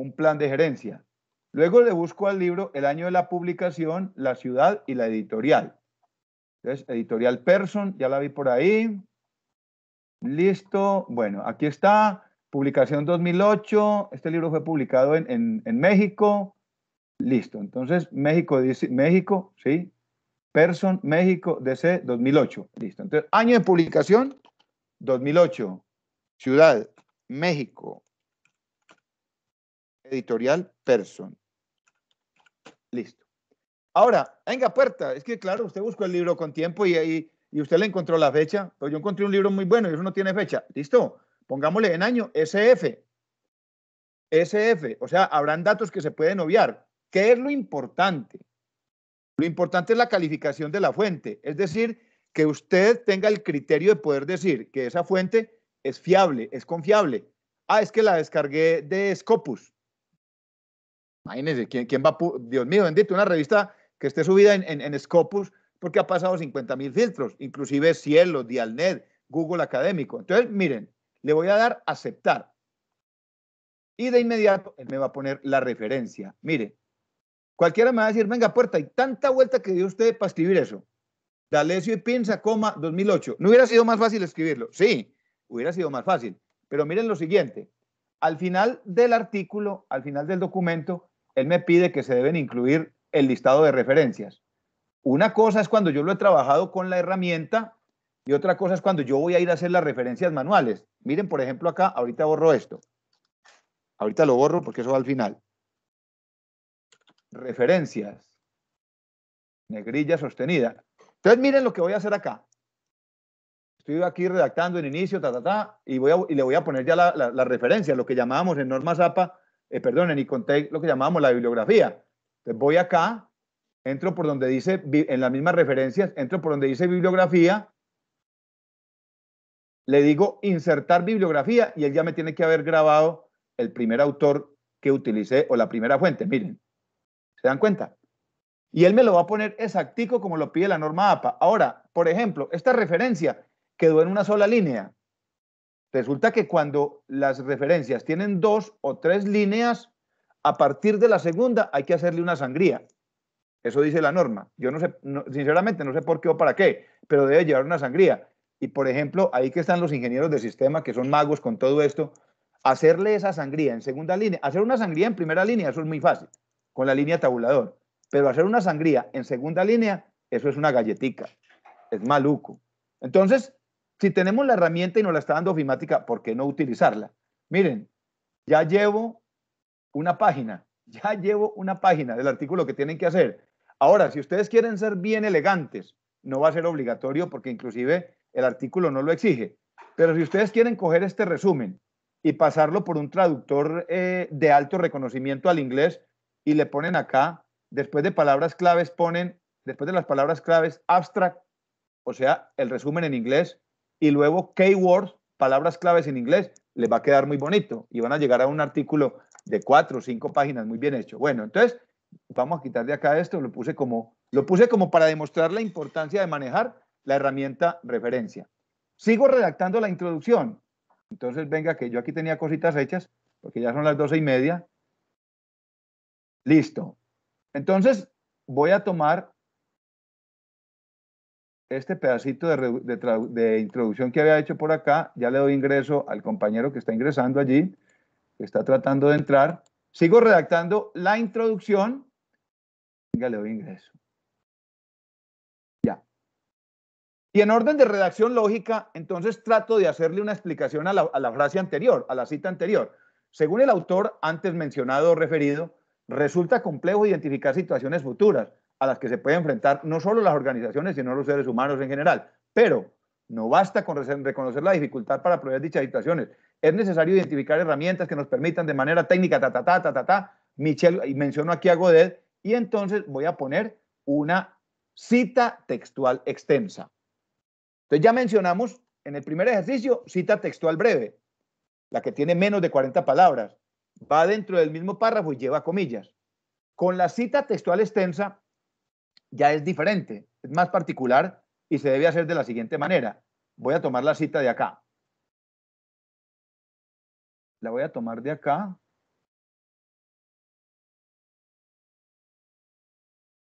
un plan de gerencia. Luego le busco al libro el año de la publicación, la ciudad y la editorial. Entonces, editorial Person, ya la vi por ahí. Listo. Bueno, aquí está. Publicación 2008. Este libro fue publicado en, México. Listo. Entonces, México, dice, México, ¿sí? Person, México, DC, 2008. Listo. Entonces, año de publicación, 2008. Ciudad, México. Editorial Person. Listo. Ahora, venga, puerta, es que claro, usted buscó el libro con tiempo y, y usted le encontró la fecha, Pues yo encontré un libro muy bueno y eso no tiene fecha. Listo, pongámosle en año SF. SF, o sea, habrán datos que se pueden obviar. ¿Qué es lo importante? Lo importante es la calificación de la fuente, es decir, que usted tenga el criterio de poder decir que esa fuente es fiable, es confiable. Ah, es que la descargué de Scopus. Imagínese, ¿quién, quién va? Dios mío, bendito, una revista que esté subida en, Scopus porque ha pasado 50.000 filtros, inclusive Cielo, Dialnet, Google Académico. Entonces, miren, le voy a dar aceptar. Y de inmediato él me va a poner la referencia. Mire, cualquiera me va a decir, venga, puerta, hay tanta vuelta que dio usted para escribir eso. D'Alessio y Pinza, coma, 2008. ¿No hubiera sido más fácil escribirlo? Sí, hubiera sido más fácil. Pero miren lo siguiente. Al final del artículo, al final del documento, él me pide que se deben incluir el listado de referencias. Una cosa es cuando yo lo he trabajado con la herramienta y otra cosa es cuando yo voy a ir a hacer las referencias manuales. Miren, por ejemplo, acá, ahorita borro esto. Ahorita lo borro porque eso va al final. Referencias. Negrilla sostenida. Entonces, miren lo que voy a hacer acá. Estoy aquí redactando el inicio, ta, ta, ta, y, voy y le voy a poner ya la, referencia, lo que llamábamos en Norma APA, eh, perdón, en lo que llamábamos la bibliografía voy acá, entro por donde dice, en las mismas referencias, entro por donde dice bibliografía, le digo insertar bibliografía y él ya me tiene que haber grabado el primer autor que utilicé o la primera fuente. Miren, ¿se dan cuenta? Y él me lo va a poner exactico como lo pide la norma APA. Ahora, por ejemplo, esta referencia quedó en una sola línea. Resulta que cuando las referencias tienen dos o tres líneas, a partir de la segunda hay que hacerle una sangría. Eso dice la norma. Yo no sé, sinceramente, no sé por qué o para qué, pero debe llevar una sangría. Y por ejemplo, ahí que están los ingenieros de sistema, que son magos con todo esto, hacerle esa sangría en segunda línea, hacer una sangría en primera línea, eso es muy fácil, con la línea tabulador. Pero hacer una sangría en segunda línea, eso es una galletica, es maluco. Entonces, si tenemos la herramienta y nos la está dando ofimática, ¿por qué no utilizarla? Miren, ya llevo una página. Ya llevo una página del artículo que tienen que hacer. Ahora, si ustedes quieren ser bien elegantes, no va a ser obligatorio porque inclusive el artículo no lo exige. Pero si ustedes quieren coger este resumen y pasarlo por un traductor eh, de alto reconocimiento al inglés y le ponen acá, después de palabras claves ponen, después de las palabras claves, abstract, o sea, el resumen en inglés, y luego keywords, palabras claves en inglés, les va a quedar muy bonito y van a llegar a un artículo de cuatro o cinco páginas, muy bien hecho. Bueno, entonces vamos a quitar de acá esto, lo puse como, lo puse como para demostrar la importancia de manejar la herramienta referencia. Sigo redactando la introducción. Entonces, venga, que yo aquí tenía cositas hechas, porque ya son las doce y media. Listo. Entonces, voy a tomar este pedacito de, de, introducción que había hecho por acá, ya le doy ingreso al compañero que está ingresando allí que está tratando de entrar. Sigo redactando la introducción. Venga, doy ingreso. Ya. Y en orden de redacción lógica, entonces trato de hacerle una explicación a la, frase anterior, a la cita anterior. Según el autor antes mencionado o referido, resulta complejo identificar situaciones futuras a las que se pueden enfrentar no solo las organizaciones, sino los seres humanos en general. Pero no basta con reconocer la dificultad para prever dichas situaciones, es necesario identificar herramientas que nos permitan de manera técnica, ta, ta, ta, ta, ta, ta. Michel, y menciono aquí a Godet, y entonces voy a poner una cita textual extensa. Entonces ya mencionamos en el primer ejercicio cita textual breve, la que tiene menos de 40 palabras, va dentro del mismo párrafo y lleva comillas. Con la cita textual extensa ya es diferente, es más particular y se debe hacer de la siguiente manera. Voy a tomar la cita de acá. La voy a tomar de acá.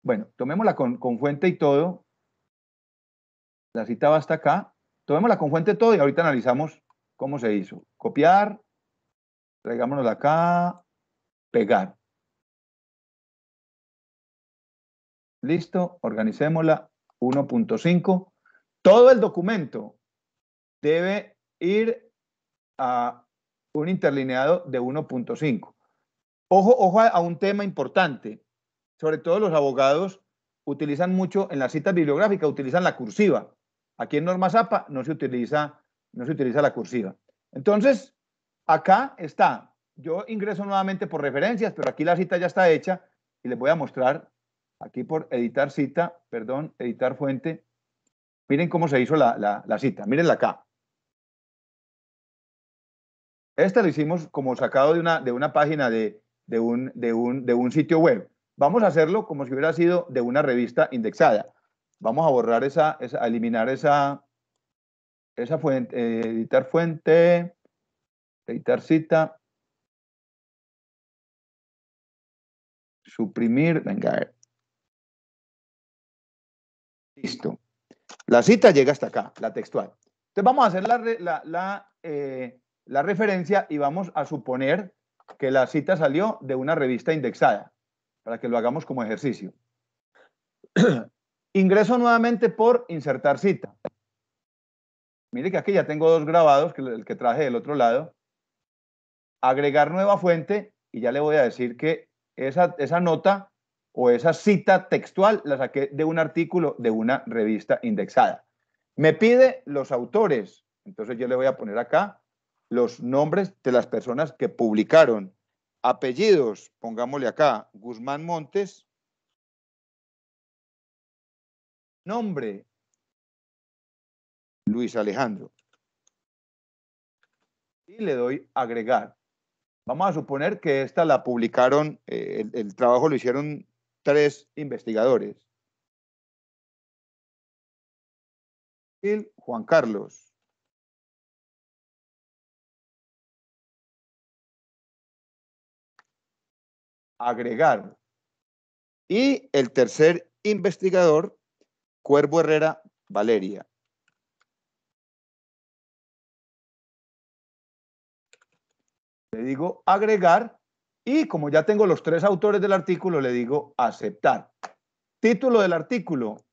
Bueno, tomémosla con, con fuente y todo. La cita va hasta acá. Tomémosla con fuente y todo y ahorita analizamos cómo se hizo. Copiar, traigámonos acá, pegar. Listo, organicémosla. 1.5. Todo el documento debe ir a un interlineado de 1.5. Ojo, ojo a, un tema importante, sobre todo los abogados utilizan mucho en las citas bibliográficas, utilizan la cursiva. Aquí en Norma Zapa no se utiliza, no se utiliza la cursiva. Entonces, acá está. Yo ingreso nuevamente por referencias, pero aquí la cita ya está hecha y les voy a mostrar aquí por editar cita, perdón, editar fuente. Miren cómo se hizo la, la, la cita, mírenla acá. Esta lo hicimos como sacado de una, de una página de, un, de, un, de un sitio web. Vamos a hacerlo como si hubiera sido de una revista indexada. Vamos a borrar esa, a eliminar esa, esa fuente, eh, editar fuente, editar cita, suprimir, venga, listo. La cita llega hasta acá, la textual. Entonces vamos a hacer la, la, eh, la referencia y vamos a suponer que la cita salió de una revista indexada, para que lo hagamos como ejercicio. Ingreso nuevamente por insertar cita. Mire que aquí ya tengo dos grabados, que el que traje del otro lado. Agregar nueva fuente y ya le voy a decir que esa, esa nota o esa cita textual la saqué de un artículo de una revista indexada. Me pide los autores. Entonces yo le voy a poner acá los nombres de las personas que publicaron. Apellidos, pongámosle acá, Guzmán Montes. Nombre, Luis Alejandro. Y le doy agregar. Vamos a suponer que esta la publicaron, eh, el, el trabajo lo hicieron tres investigadores. Juan Carlos. Agregar. Y el tercer investigador, Cuervo Herrera Valeria. Le digo agregar y como ya tengo los tres autores del artículo, le digo aceptar. Título del artículo,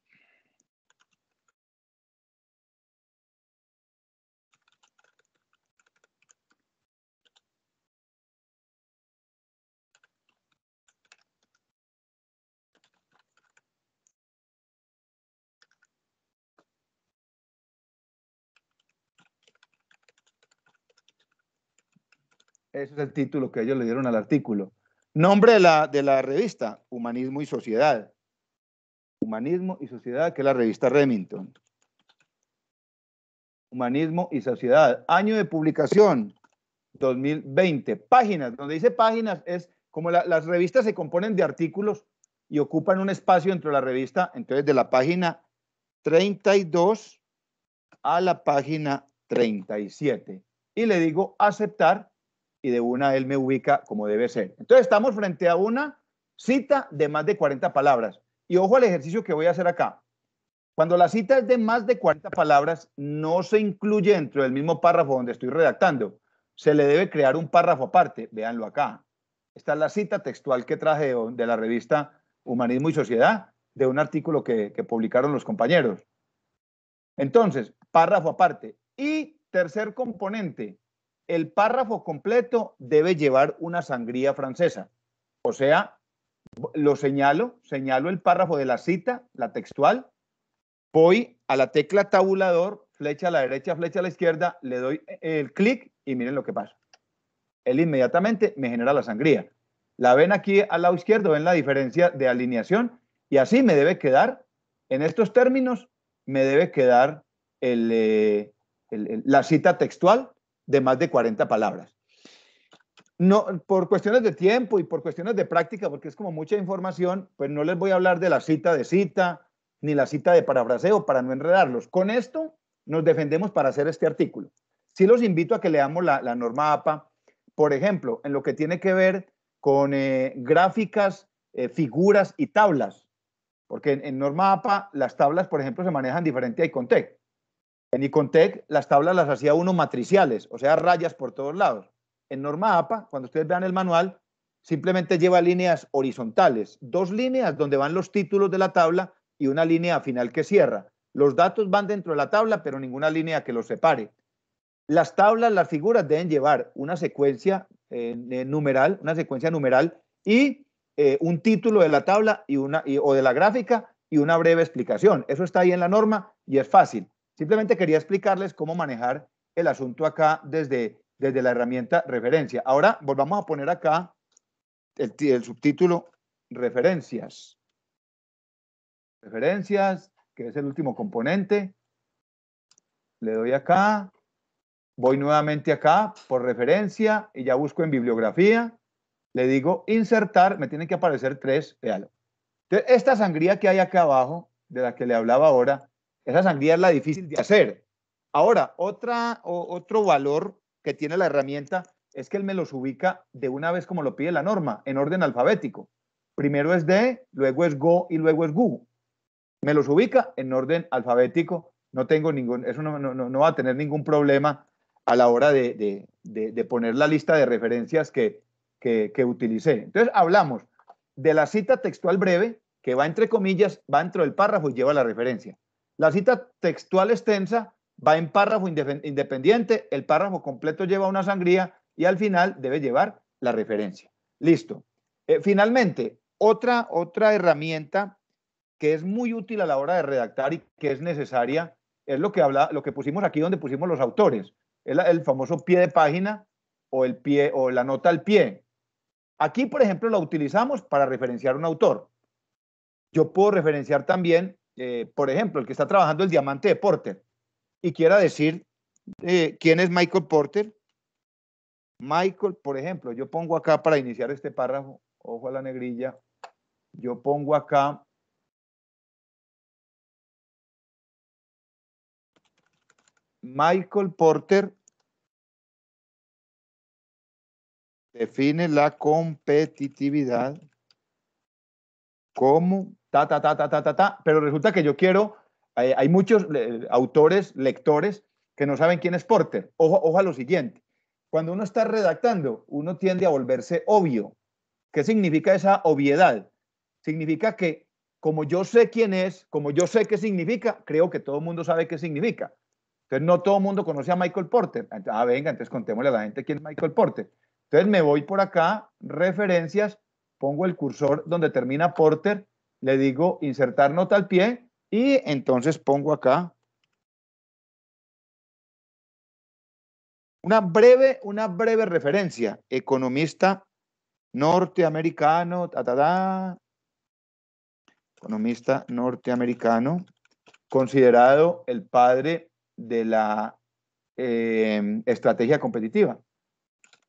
Ese es el título que ellos le dieron al artículo. Nombre de la, de la revista, Humanismo y Sociedad. Humanismo y Sociedad, que es la revista Remington. Humanismo y Sociedad. Año de publicación, 2020. Páginas, donde dice páginas es como las revistas se componen de artículos y ocupan un espacio entre la revista, entonces de la página 32 a la página 37. Y le digo aceptar y de una él me ubica como debe ser. Entonces estamos frente a una cita de más de 40 palabras. Y ojo al ejercicio que voy a hacer acá. Cuando la cita es de más de 40 palabras, no se incluye dentro del mismo párrafo donde estoy redactando. Se le debe crear un párrafo aparte. Véanlo acá. Esta es la cita textual que traje de la revista Humanismo y Sociedad, de un artículo que, que publicaron los compañeros. Entonces, párrafo aparte. Y tercer componente, el párrafo completo debe llevar una sangría francesa. O sea, lo señalo, señalo el párrafo de la cita, la textual, voy a la tecla tabulador, flecha a la derecha, flecha a la izquierda, le doy el clic y miren lo que pasa. Él inmediatamente me genera la sangría. La ven aquí al lado izquierdo, ven la diferencia de alineación y así me debe quedar, en estos términos, me debe quedar eh, la cita textual de más de 40 palabras. No, por cuestiones de tiempo y por cuestiones de práctica, porque es como mucha información, pues no les voy a hablar de la cita de cita ni la cita de parafraseo para no enredarlos. Con esto nos defendemos para hacer este artículo. Sí los invito a que leamos la, norma APA, por ejemplo, en lo que tiene que ver con eh, gráficas, eh, figuras y tablas, porque en, norma APA las tablas, por ejemplo, se manejan diferente a ICONTEC. En Icontec las tablas las hacía uno matriciales, o sea, rayas por todos lados. En norma APA, cuando ustedes vean el manual, simplemente lleva líneas horizontales, dos líneas donde van los títulos de la tabla y una línea final que cierra. Los datos van dentro de la tabla, pero ninguna línea que los separe. Las tablas, las figuras deben llevar una secuencia eh, numeral, una secuencia numeral y eh, un título de la tabla y una, o de la gráfica y una breve explicación. Eso está ahí en la norma y es fácil. Simplemente quería explicarles cómo manejar el asunto acá desde, desde la herramienta referencia. Ahora volvamos a poner acá el, subtítulo referencias. Referencias, que es el último componente. Le doy acá, voy nuevamente acá por referencia y ya busco en bibliografía. Le digo insertar, me tienen que aparecer tres, véalo. esta sangría que hay acá abajo, de la que le hablaba ahora, esa sangría es la difícil de hacer. Ahora, otro valor que tiene la herramienta es que él me los ubica de una vez como lo pide la norma, en orden alfabético. Primero es D, luego es go y luego es gu. Me los ubica en orden alfabético. No tengo ningún, eso no, va a tener ningún problema a la hora de, poner la lista de referencias que, que, que utilicé. Entonces, hablamos de la cita textual breve, que va entre comillas, va dentro del párrafo y lleva la referencia. La cita textual extensa va en párrafo independiente, el párrafo completo lleva una sangría y al final debe llevar la referencia. Listo. Eh, finalmente, otra, otra herramienta que es muy útil a la hora de redactar y que es necesaria es lo que, habla, lo que pusimos aquí donde pusimos los autores. el, famoso pie de página o, el pie, o la nota al pie. Aquí, por ejemplo, la utilizamos para referenciar un autor. Yo puedo referenciar también eh, por ejemplo, el que está trabajando el diamante de Porter y quiera decir eh, quién es Michael Porter, Michael, por ejemplo, yo pongo acá para iniciar este párrafo, ojo a la negrilla, yo pongo acá Michael Porter define la competitividad como ta, ta, ta, ta, ta, ta, pero resulta que yo quiero, eh, hay muchos eh, autores, lectores, que no saben quién es Porter. Ojo, ojo a lo siguiente, cuando uno está redactando, uno tiende a volverse obvio. ¿Qué significa esa obviedad? Significa que como yo sé quién es, como yo sé qué significa, creo que todo el mundo sabe qué significa. Entonces, no todo el mundo conoce a Michael Porter. Ah, venga, entonces contémosle a la gente quién es Michael Porter. Entonces, me voy por acá, referencias, pongo el cursor donde termina Porter le digo insertar nota al pie y entonces pongo acá una breve, una breve referencia, economista norteamericano, ta, economista norteamericano, considerado el padre de la em, estrategia competitiva.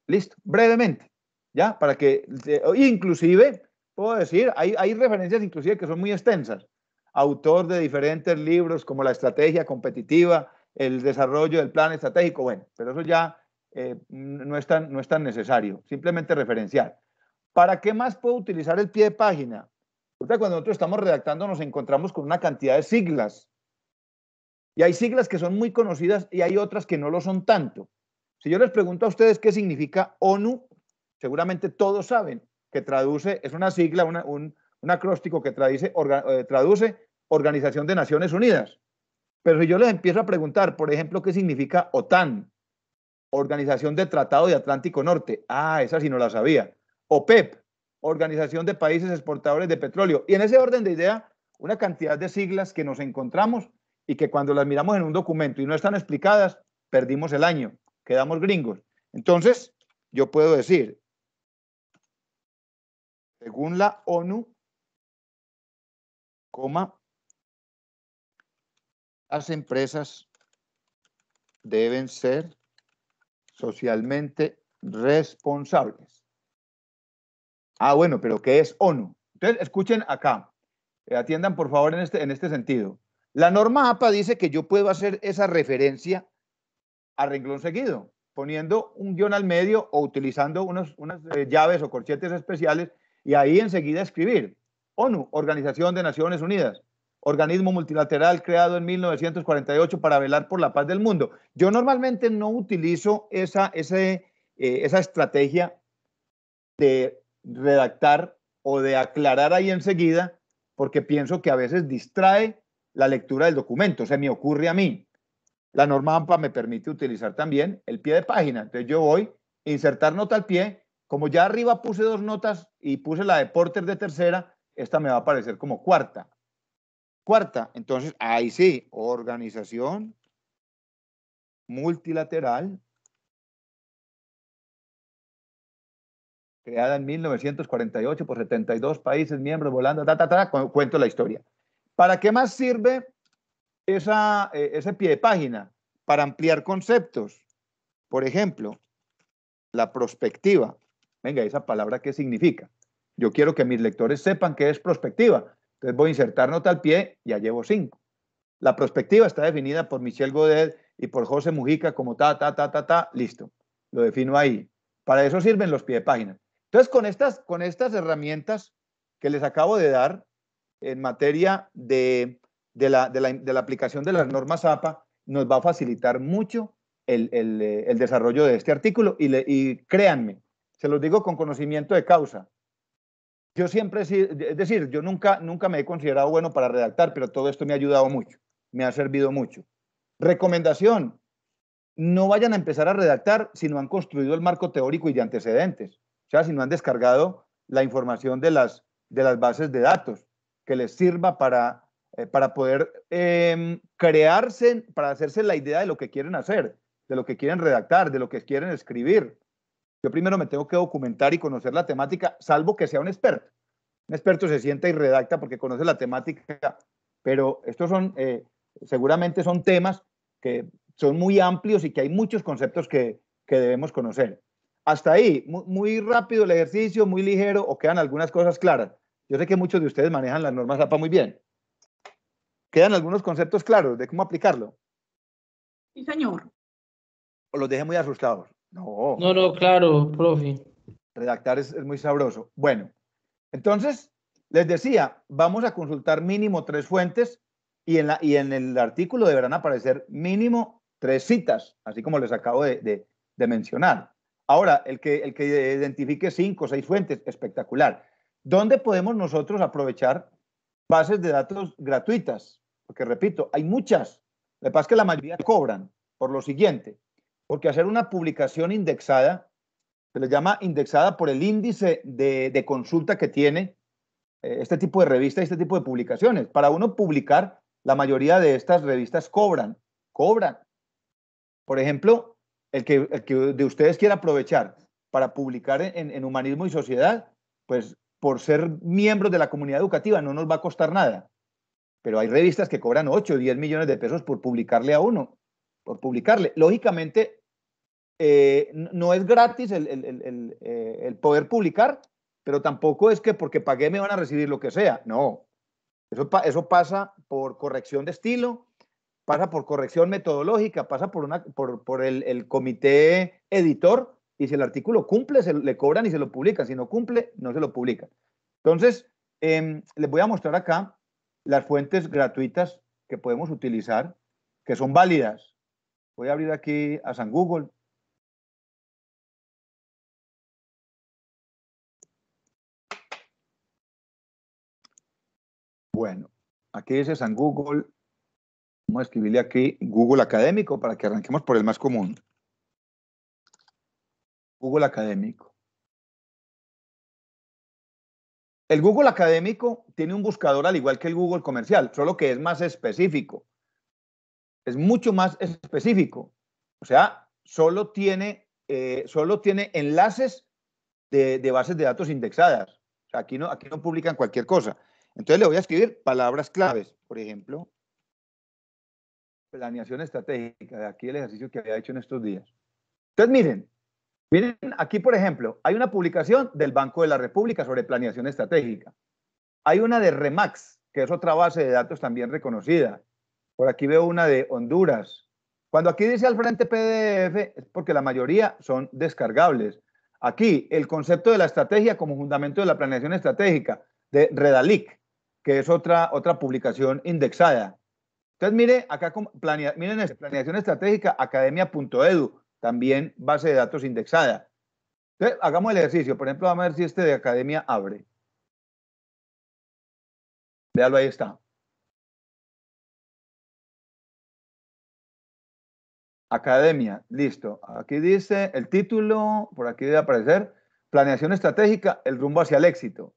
Listo, brevemente, ¿ya? Para que, eh, inclusive, puedo decir, hay, referencias inclusive que son muy extensas. Autor de diferentes libros como La Estrategia Competitiva, El Desarrollo del Plan Estratégico, bueno, pero eso ya eh, no, es tan, no necesario, simplemente referenciar. ¿Para qué más puedo utilizar el pie de página? cuando nosotros estamos redactando nos encontramos con una cantidad de siglas. Y hay siglas que son muy conocidas y hay otras que no lo son tanto. Si yo les pregunto a ustedes qué significa ONU, seguramente todos saben, que traduce, es una sigla, un, acróstico que traduce, eh, traduce Organización de Naciones Unidas. Pero si yo les empiezo a preguntar, por ejemplo, qué significa OTAN, Organización de Tratado de Atlántico Norte, ah, esa sí no la sabía. OPEP, Organización de Países Exportadores de Petróleo. Y en ese orden de idea, una cantidad de siglas que nos encontramos y que cuando las miramos en un documento y no están explicadas, perdimos el año, quedamos gringos. Entonces, yo puedo decir, según la ONU, las empresas deben ser socialmente responsables. Ah, bueno, pero ¿qué es ONU? Entonces, escuchen acá, eh, atiendan por favor en este, en este sentido. La norma APA dice que yo puedo hacer esa referencia a renglón seguido, poniendo un guión al medio o utilizando unas eh, llaves o corchetes especiales y ahí enseguida escribir. ONU, Organización de Naciones Unidas, organismo multilateral creado en 1948 para velar por la paz del mundo. Yo normalmente no utilizo esa, ese, eh, esa estrategia de redactar o de aclarar ahí enseguida, porque pienso que a veces distrae la lectura del documento, se me ocurre a mí. La norma AMPA me permite utilizar también el pie de página. Entonces yo voy, a insertar nota al pie, como ya arriba puse dos notas y puse la de Porter de tercera, esta me va a aparecer como cuarta. Cuarta, entonces ahí sí, organización multilateral creada en 1948 por 72 países miembros volando, ta, ta, ta, cuento la historia. ¿Para qué más sirve e, ese pie de página? Para ampliar conceptos. Por ejemplo, la prospectiva venga, ¿esa palabra qué significa? Yo quiero que mis lectores sepan qué es prospectiva. Entonces voy a insertar nota al pie, ya llevo cinco. La prospectiva está definida por Michel Godet y por José Mujica como ta, ta, ta, ta, ta, listo. Lo defino ahí. Para eso sirven los pie de página. Entonces, con estas, con estas herramientas que les acabo de dar en materia de, la, de, de la, aplicación de las normas APA, nos va a facilitar mucho el, eh, desarrollo de este artículo. y créanme, se los digo con conocimiento de causa. Yo siempre, es decir, yo nunca, nunca me he considerado bueno para redactar, pero todo esto me ha ayudado mucho, me ha servido mucho. Recomendación, no vayan a empezar a redactar si no han construido el marco teórico y de antecedentes, o sea, si no han descargado la información de las, de las bases de datos que les sirva para, eh, para poder em, crearse, para hacerse la idea de lo que quieren hacer, de lo que quieren redactar, de lo que quieren escribir. Yo primero me tengo que documentar y conocer la temática, salvo que sea un experto. Un experto se sienta y redacta porque conoce la temática, pero estos son, eh, seguramente son temas que son muy amplios y que hay muchos conceptos que, debemos conocer. Hasta ahí, muy, rápido el ejercicio, muy ligero, o quedan algunas cosas claras. Yo sé que muchos de ustedes manejan las normas APA muy bien. ¿Quedan algunos conceptos claros de cómo aplicarlo? Sí, señor. ¿O los dejé muy asustados? No. No, claro, profe. Redactar es, muy sabroso. Bueno, entonces, les decía, vamos a consultar mínimo tres fuentes y en, la, y en el artículo deberán aparecer mínimo tres citas, así como les acabo de, mencionar. Ahora, el que, el que identifique cinco o seis fuentes, espectacular. ¿Dónde podemos nosotros aprovechar bases de datos gratuitas? Porque repito, hay muchas. Lo que que la mayoría cobran por lo siguiente porque hacer una publicación indexada, se le llama indexada por el índice de, consulta que tiene eh, este tipo de revistas y este tipo de publicaciones. Para uno publicar, la mayoría de estas revistas cobran, cobran. Por ejemplo, el que, de ustedes quiera aprovechar para publicar en, Humanismo y Sociedad, pues por ser miembro de la comunidad educativa no nos va a costar nada. Pero hay revistas que cobran 8 o 10 millones de pesos por publicarle a uno por publicarle. Lógicamente, eh, no es gratis eh, el, poder publicar, pero tampoco es que porque pagué me van a recibir lo que sea. No, eso, eso pasa por corrección de estilo, pasa por corrección metodológica, pasa por, una, por, el, comité editor y si el artículo cumple, se le cobran y se lo publican. Si no cumple, no se lo publican. Entonces, em, les voy a mostrar acá las fuentes gratuitas que podemos utilizar, que son válidas, Voy a abrir aquí a San Google. Bueno, aquí dice San Google. Vamos a escribirle aquí Google Académico para que arranquemos por el más común. Google Académico. El Google Académico tiene un buscador al igual que el Google Comercial, solo que es más específico es mucho más específico. O sea, solo tiene, eh, solo tiene enlaces de, bases de datos indexadas. aquí no, aquí no publican cualquier cosa. Entonces le voy a escribir palabras claves, por ejemplo, planeación estratégica, aquí el ejercicio que había hecho en estos días. Entonces miren, miren, aquí por ejemplo, hay una publicación del Banco de la República sobre planeación estratégica. Hay una de Remax, que es otra base de datos también reconocida. Por aquí veo una de Honduras. Cuando aquí dice al frente PDF es porque la mayoría son descargables. Aquí el concepto de la estrategia como fundamento de la planeación estratégica de Redalic, que es otra, otra publicación indexada. Entonces, mire, acá miren este, planeación estratégica academia.edu, también base de datos indexada. Entonces, hagamos el ejercicio. Por ejemplo, vamos a ver si este de academia abre. Véalo, ahí está. Academia, listo. Aquí dice el título, por aquí debe aparecer, Planeación Estratégica, el rumbo hacia el éxito.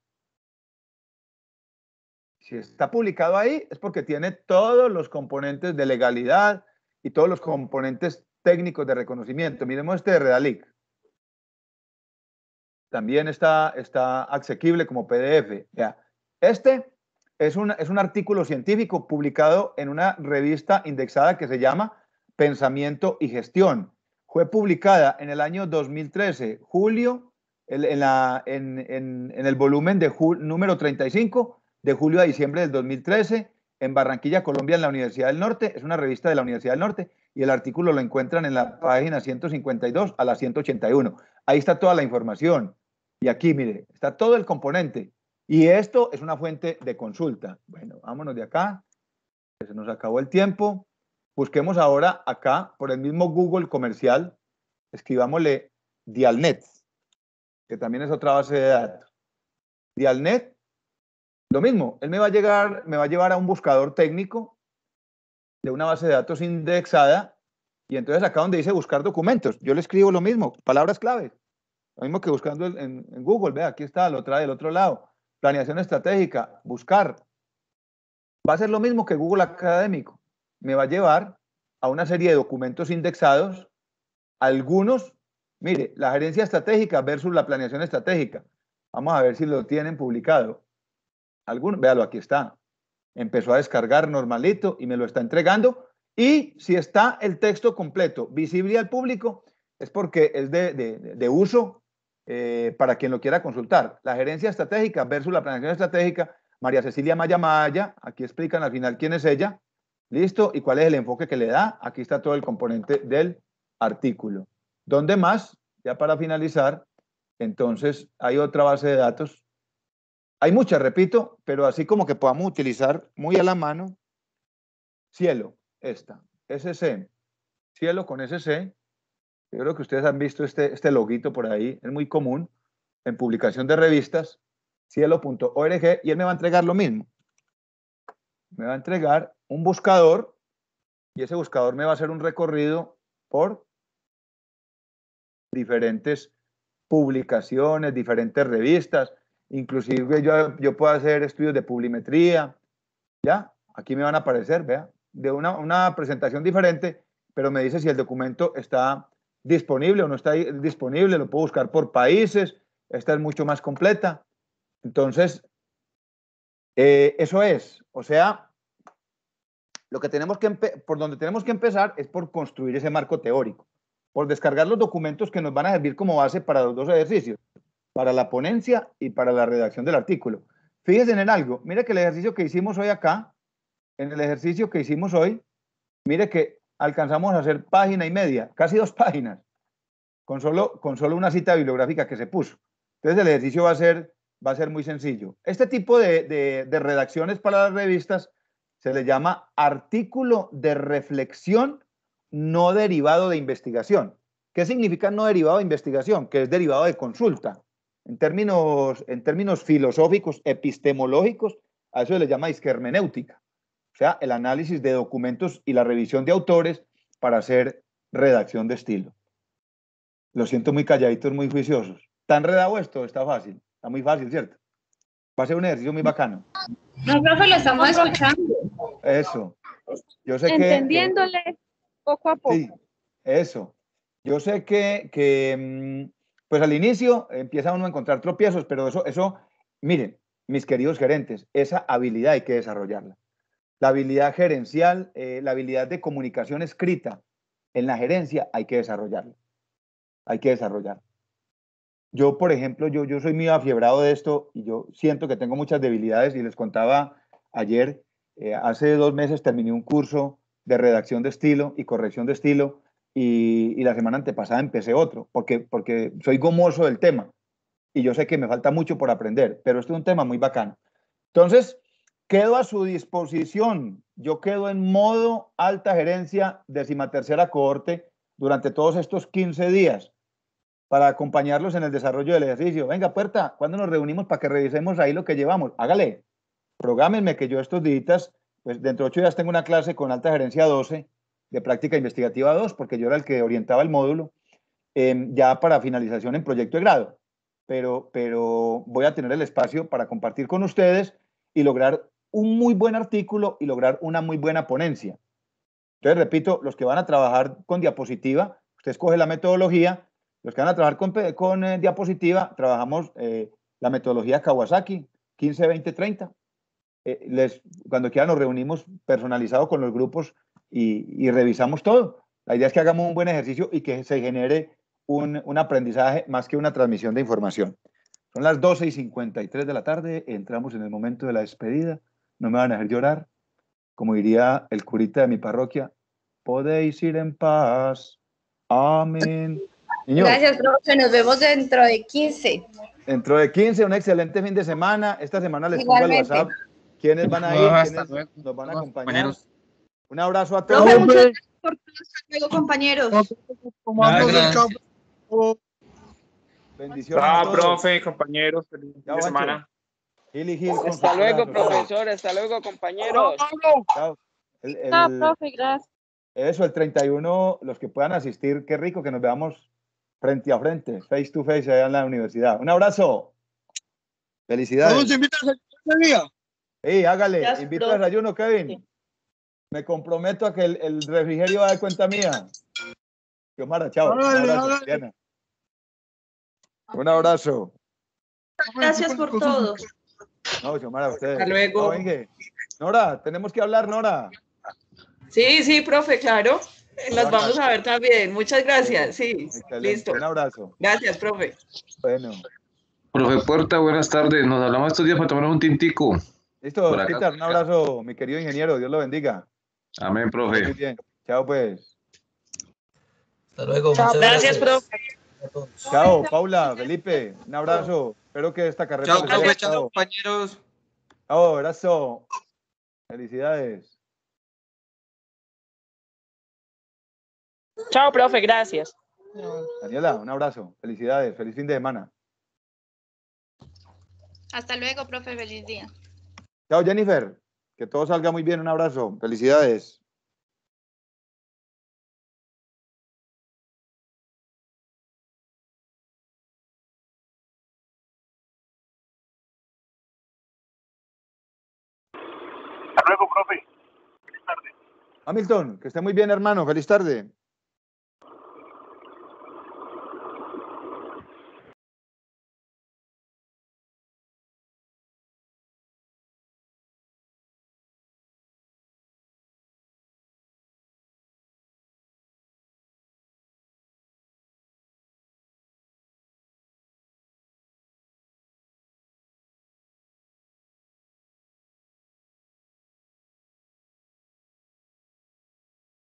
Si está publicado ahí es porque tiene todos los componentes de legalidad y todos los componentes técnicos de reconocimiento. Miremos este de Redalic. También está, está asequible como PDF. Este es un, es un artículo científico publicado en una revista indexada que se llama Pensamiento y Gestión. Fue publicada en el año 2013, julio, en, el volumen de número 35, de julio a diciembre del 2013, en Barranquilla, Colombia, en la Universidad del Norte. Es una revista de la Universidad del Norte y el artículo lo encuentran en la página 152 a la 181. Ahí está toda la información. Y aquí, mire, está todo el componente. Y esto es una fuente de consulta. Bueno, vámonos de acá. Se nos acabó el tiempo. Busquemos ahora acá por el mismo Google comercial, escribámosle Dialnet, que también es otra base de datos. Dialnet, lo mismo, él me va a llegar, me va a llevar a un buscador técnico de una base de datos indexada y entonces acá donde dice buscar documentos, yo le escribo lo mismo, palabras clave. Lo mismo que buscando en, Google, Ve, aquí está, lo trae del otro lado. Planeación estratégica, buscar. Va a ser lo mismo que Google Académico me va a llevar a una serie de documentos indexados, algunos, mire, la gerencia estratégica versus la planeación estratégica. Vamos a ver si lo tienen publicado. algún véalo, aquí está. Empezó a descargar normalito y me lo está entregando. Y si está el texto completo visible al público, es porque es de, uso eh, para quien lo quiera consultar. La gerencia estratégica versus la planeación estratégica. María Cecilia Maya Maya, aquí explican al final quién es ella, ¿Listo? ¿Y cuál es el enfoque que le da? Aquí está todo el componente del artículo. ¿Dónde más, ya para finalizar, entonces hay otra base de datos. Hay muchas, repito, pero así como que podamos utilizar muy a la mano. Cielo, esta, SC. Cielo con SC. Yo creo que ustedes han visto este, este loguito por ahí, es muy común en publicación de revistas, cielo.org, y él me va a entregar lo mismo me va a entregar un buscador y ese buscador me va a hacer un recorrido por diferentes publicaciones, diferentes revistas, inclusive yo, puedo hacer estudios de publimetría, ¿ya? Aquí me van a aparecer, vea, de una, una presentación diferente, pero me dice si el documento está disponible o no está disponible, lo puedo buscar por países, esta es mucho más completa. Entonces, eh, eso es, o sea, lo que tenemos que por donde tenemos que empezar es por construir ese marco teórico, por descargar los documentos que nos van a servir como base para los dos ejercicios, para la ponencia y para la redacción del artículo. Fíjense en algo, mire que el ejercicio que hicimos hoy acá, en el ejercicio que hicimos hoy, mire que alcanzamos a hacer página y media, casi dos páginas, con solo, con solo una cita bibliográfica que se puso. Entonces el ejercicio va a ser va a ser muy sencillo. Este tipo de, redacciones para las revistas se le llama artículo de reflexión no derivado de investigación. ¿Qué significa no derivado de investigación? Que es derivado de consulta. En términos, en términos filosóficos, epistemológicos, a eso se le llama hermenéutica, o sea, el análisis de documentos y la revisión de autores para hacer redacción de estilo. Lo siento muy calladitos, muy juiciosos. ¿Tan redado esto? Está fácil. Está muy fácil, ¿cierto? Va a ser un ejercicio muy bacano. No, lo estamos escuchando. Eso. Yo sé Entendiéndole poco a poco. Sí, eso. Yo sé que, mm, pues al inicio empieza uno a encontrar tropiezos, pero eso, eso, miren, mis queridos gerentes, esa habilidad hay que desarrollarla. La habilidad gerencial, eh, la habilidad de comunicación escrita en la gerencia hay que desarrollarla. Hay que desarrollarla yo, por ejemplo, yo, yo soy muy afiebrado de esto y yo siento que tengo muchas debilidades y les contaba ayer, eh, hace dos meses terminé un curso de redacción de estilo y corrección de estilo y, la semana antepasada empecé otro, porque, porque soy gomoso del tema y yo sé que me falta mucho por aprender, pero este es un tema muy bacano. Entonces, quedo a su disposición, yo quedo en modo alta gerencia, tercera cohorte, durante todos estos 15 días para acompañarlos en el desarrollo del ejercicio. Venga, puerta, ¿cuándo nos reunimos para que revisemos ahí lo que llevamos? Hágale, programenme que yo estos días, pues dentro de ocho días tengo una clase con alta gerencia 12 de práctica investigativa 2, porque yo era el que orientaba el módulo, em, ya para finalización en proyecto de grado. Pero, pero voy a tener el espacio para compartir con ustedes y lograr un muy buen artículo y lograr una muy buena ponencia. Entonces, repito, los que van a trabajar con diapositiva, usted escoge la metodología los que van a trabajar con, eh, diapositiva, trabajamos eh, la metodología Kawasaki, 15, 20, 30. les, cuando quieran nos reunimos personalizado con los grupos y, revisamos todo. La idea es que hagamos un buen ejercicio y que se genere un, un aprendizaje más que una transmisión de información. Son las 12 y 53 de la tarde, entramos en el momento de la despedida, no me van a dejar llorar. Como diría el curita de mi parroquia, podéis ir en paz. Amén. Gracias, profe. Nos vemos dentro de 15. Dentro de 15, un excelente fin de semana. Esta semana les pongo el WhatsApp. ¿Quiénes van a ir? nos van a acompañar? Un abrazo a todos. muchas gracias por todo, compañeros. Bendiciones. Chao, profe, compañeros. Feliz fin de semana. Gil y hasta luego, profesor. Hasta luego, compañeros. Chao. El, Hasta luego, profe, gracias. Eso, el 31, los que puedan asistir, qué rico que nos veamos frente a frente, face to face allá en la universidad. Un abrazo. Felicidades. se invitas a día? Sí, hágale. invito al ayuno, Kevin. Me comprometo a que el, refrigerio va de cuenta mía. Omar! chao. un abrazo. Un abrazo. Gracias por todos. No, a usted. Hasta luego. Nora, tenemos que hablar, Nora. Sí, sí, profe, claro. Nos vamos a ver también. Muchas gracias. Sí, listo. Un abrazo. Gracias, profe. Bueno. Profe Puerta, buenas tardes. Nos hablamos estos días para tomar un tintico. Listo, un abrazo, mi querido ingeniero. Dios lo bendiga. Amén, profe. Muy bien. Chao, pues. Hasta luego. gracias, profe. Chao, Paula, Felipe, un abrazo. Espero que esta carrera. Chao, chao, compañeros. Chao, abrazo. Felicidades. Chao, profe, gracias. Daniela, un abrazo. Felicidades, feliz fin de semana. Hasta luego, profe, feliz día. Chao, Jennifer. Que todo salga muy bien, un abrazo. Felicidades. Hasta luego, profe. Feliz tarde. Hamilton, que esté muy bien, hermano. Feliz tarde.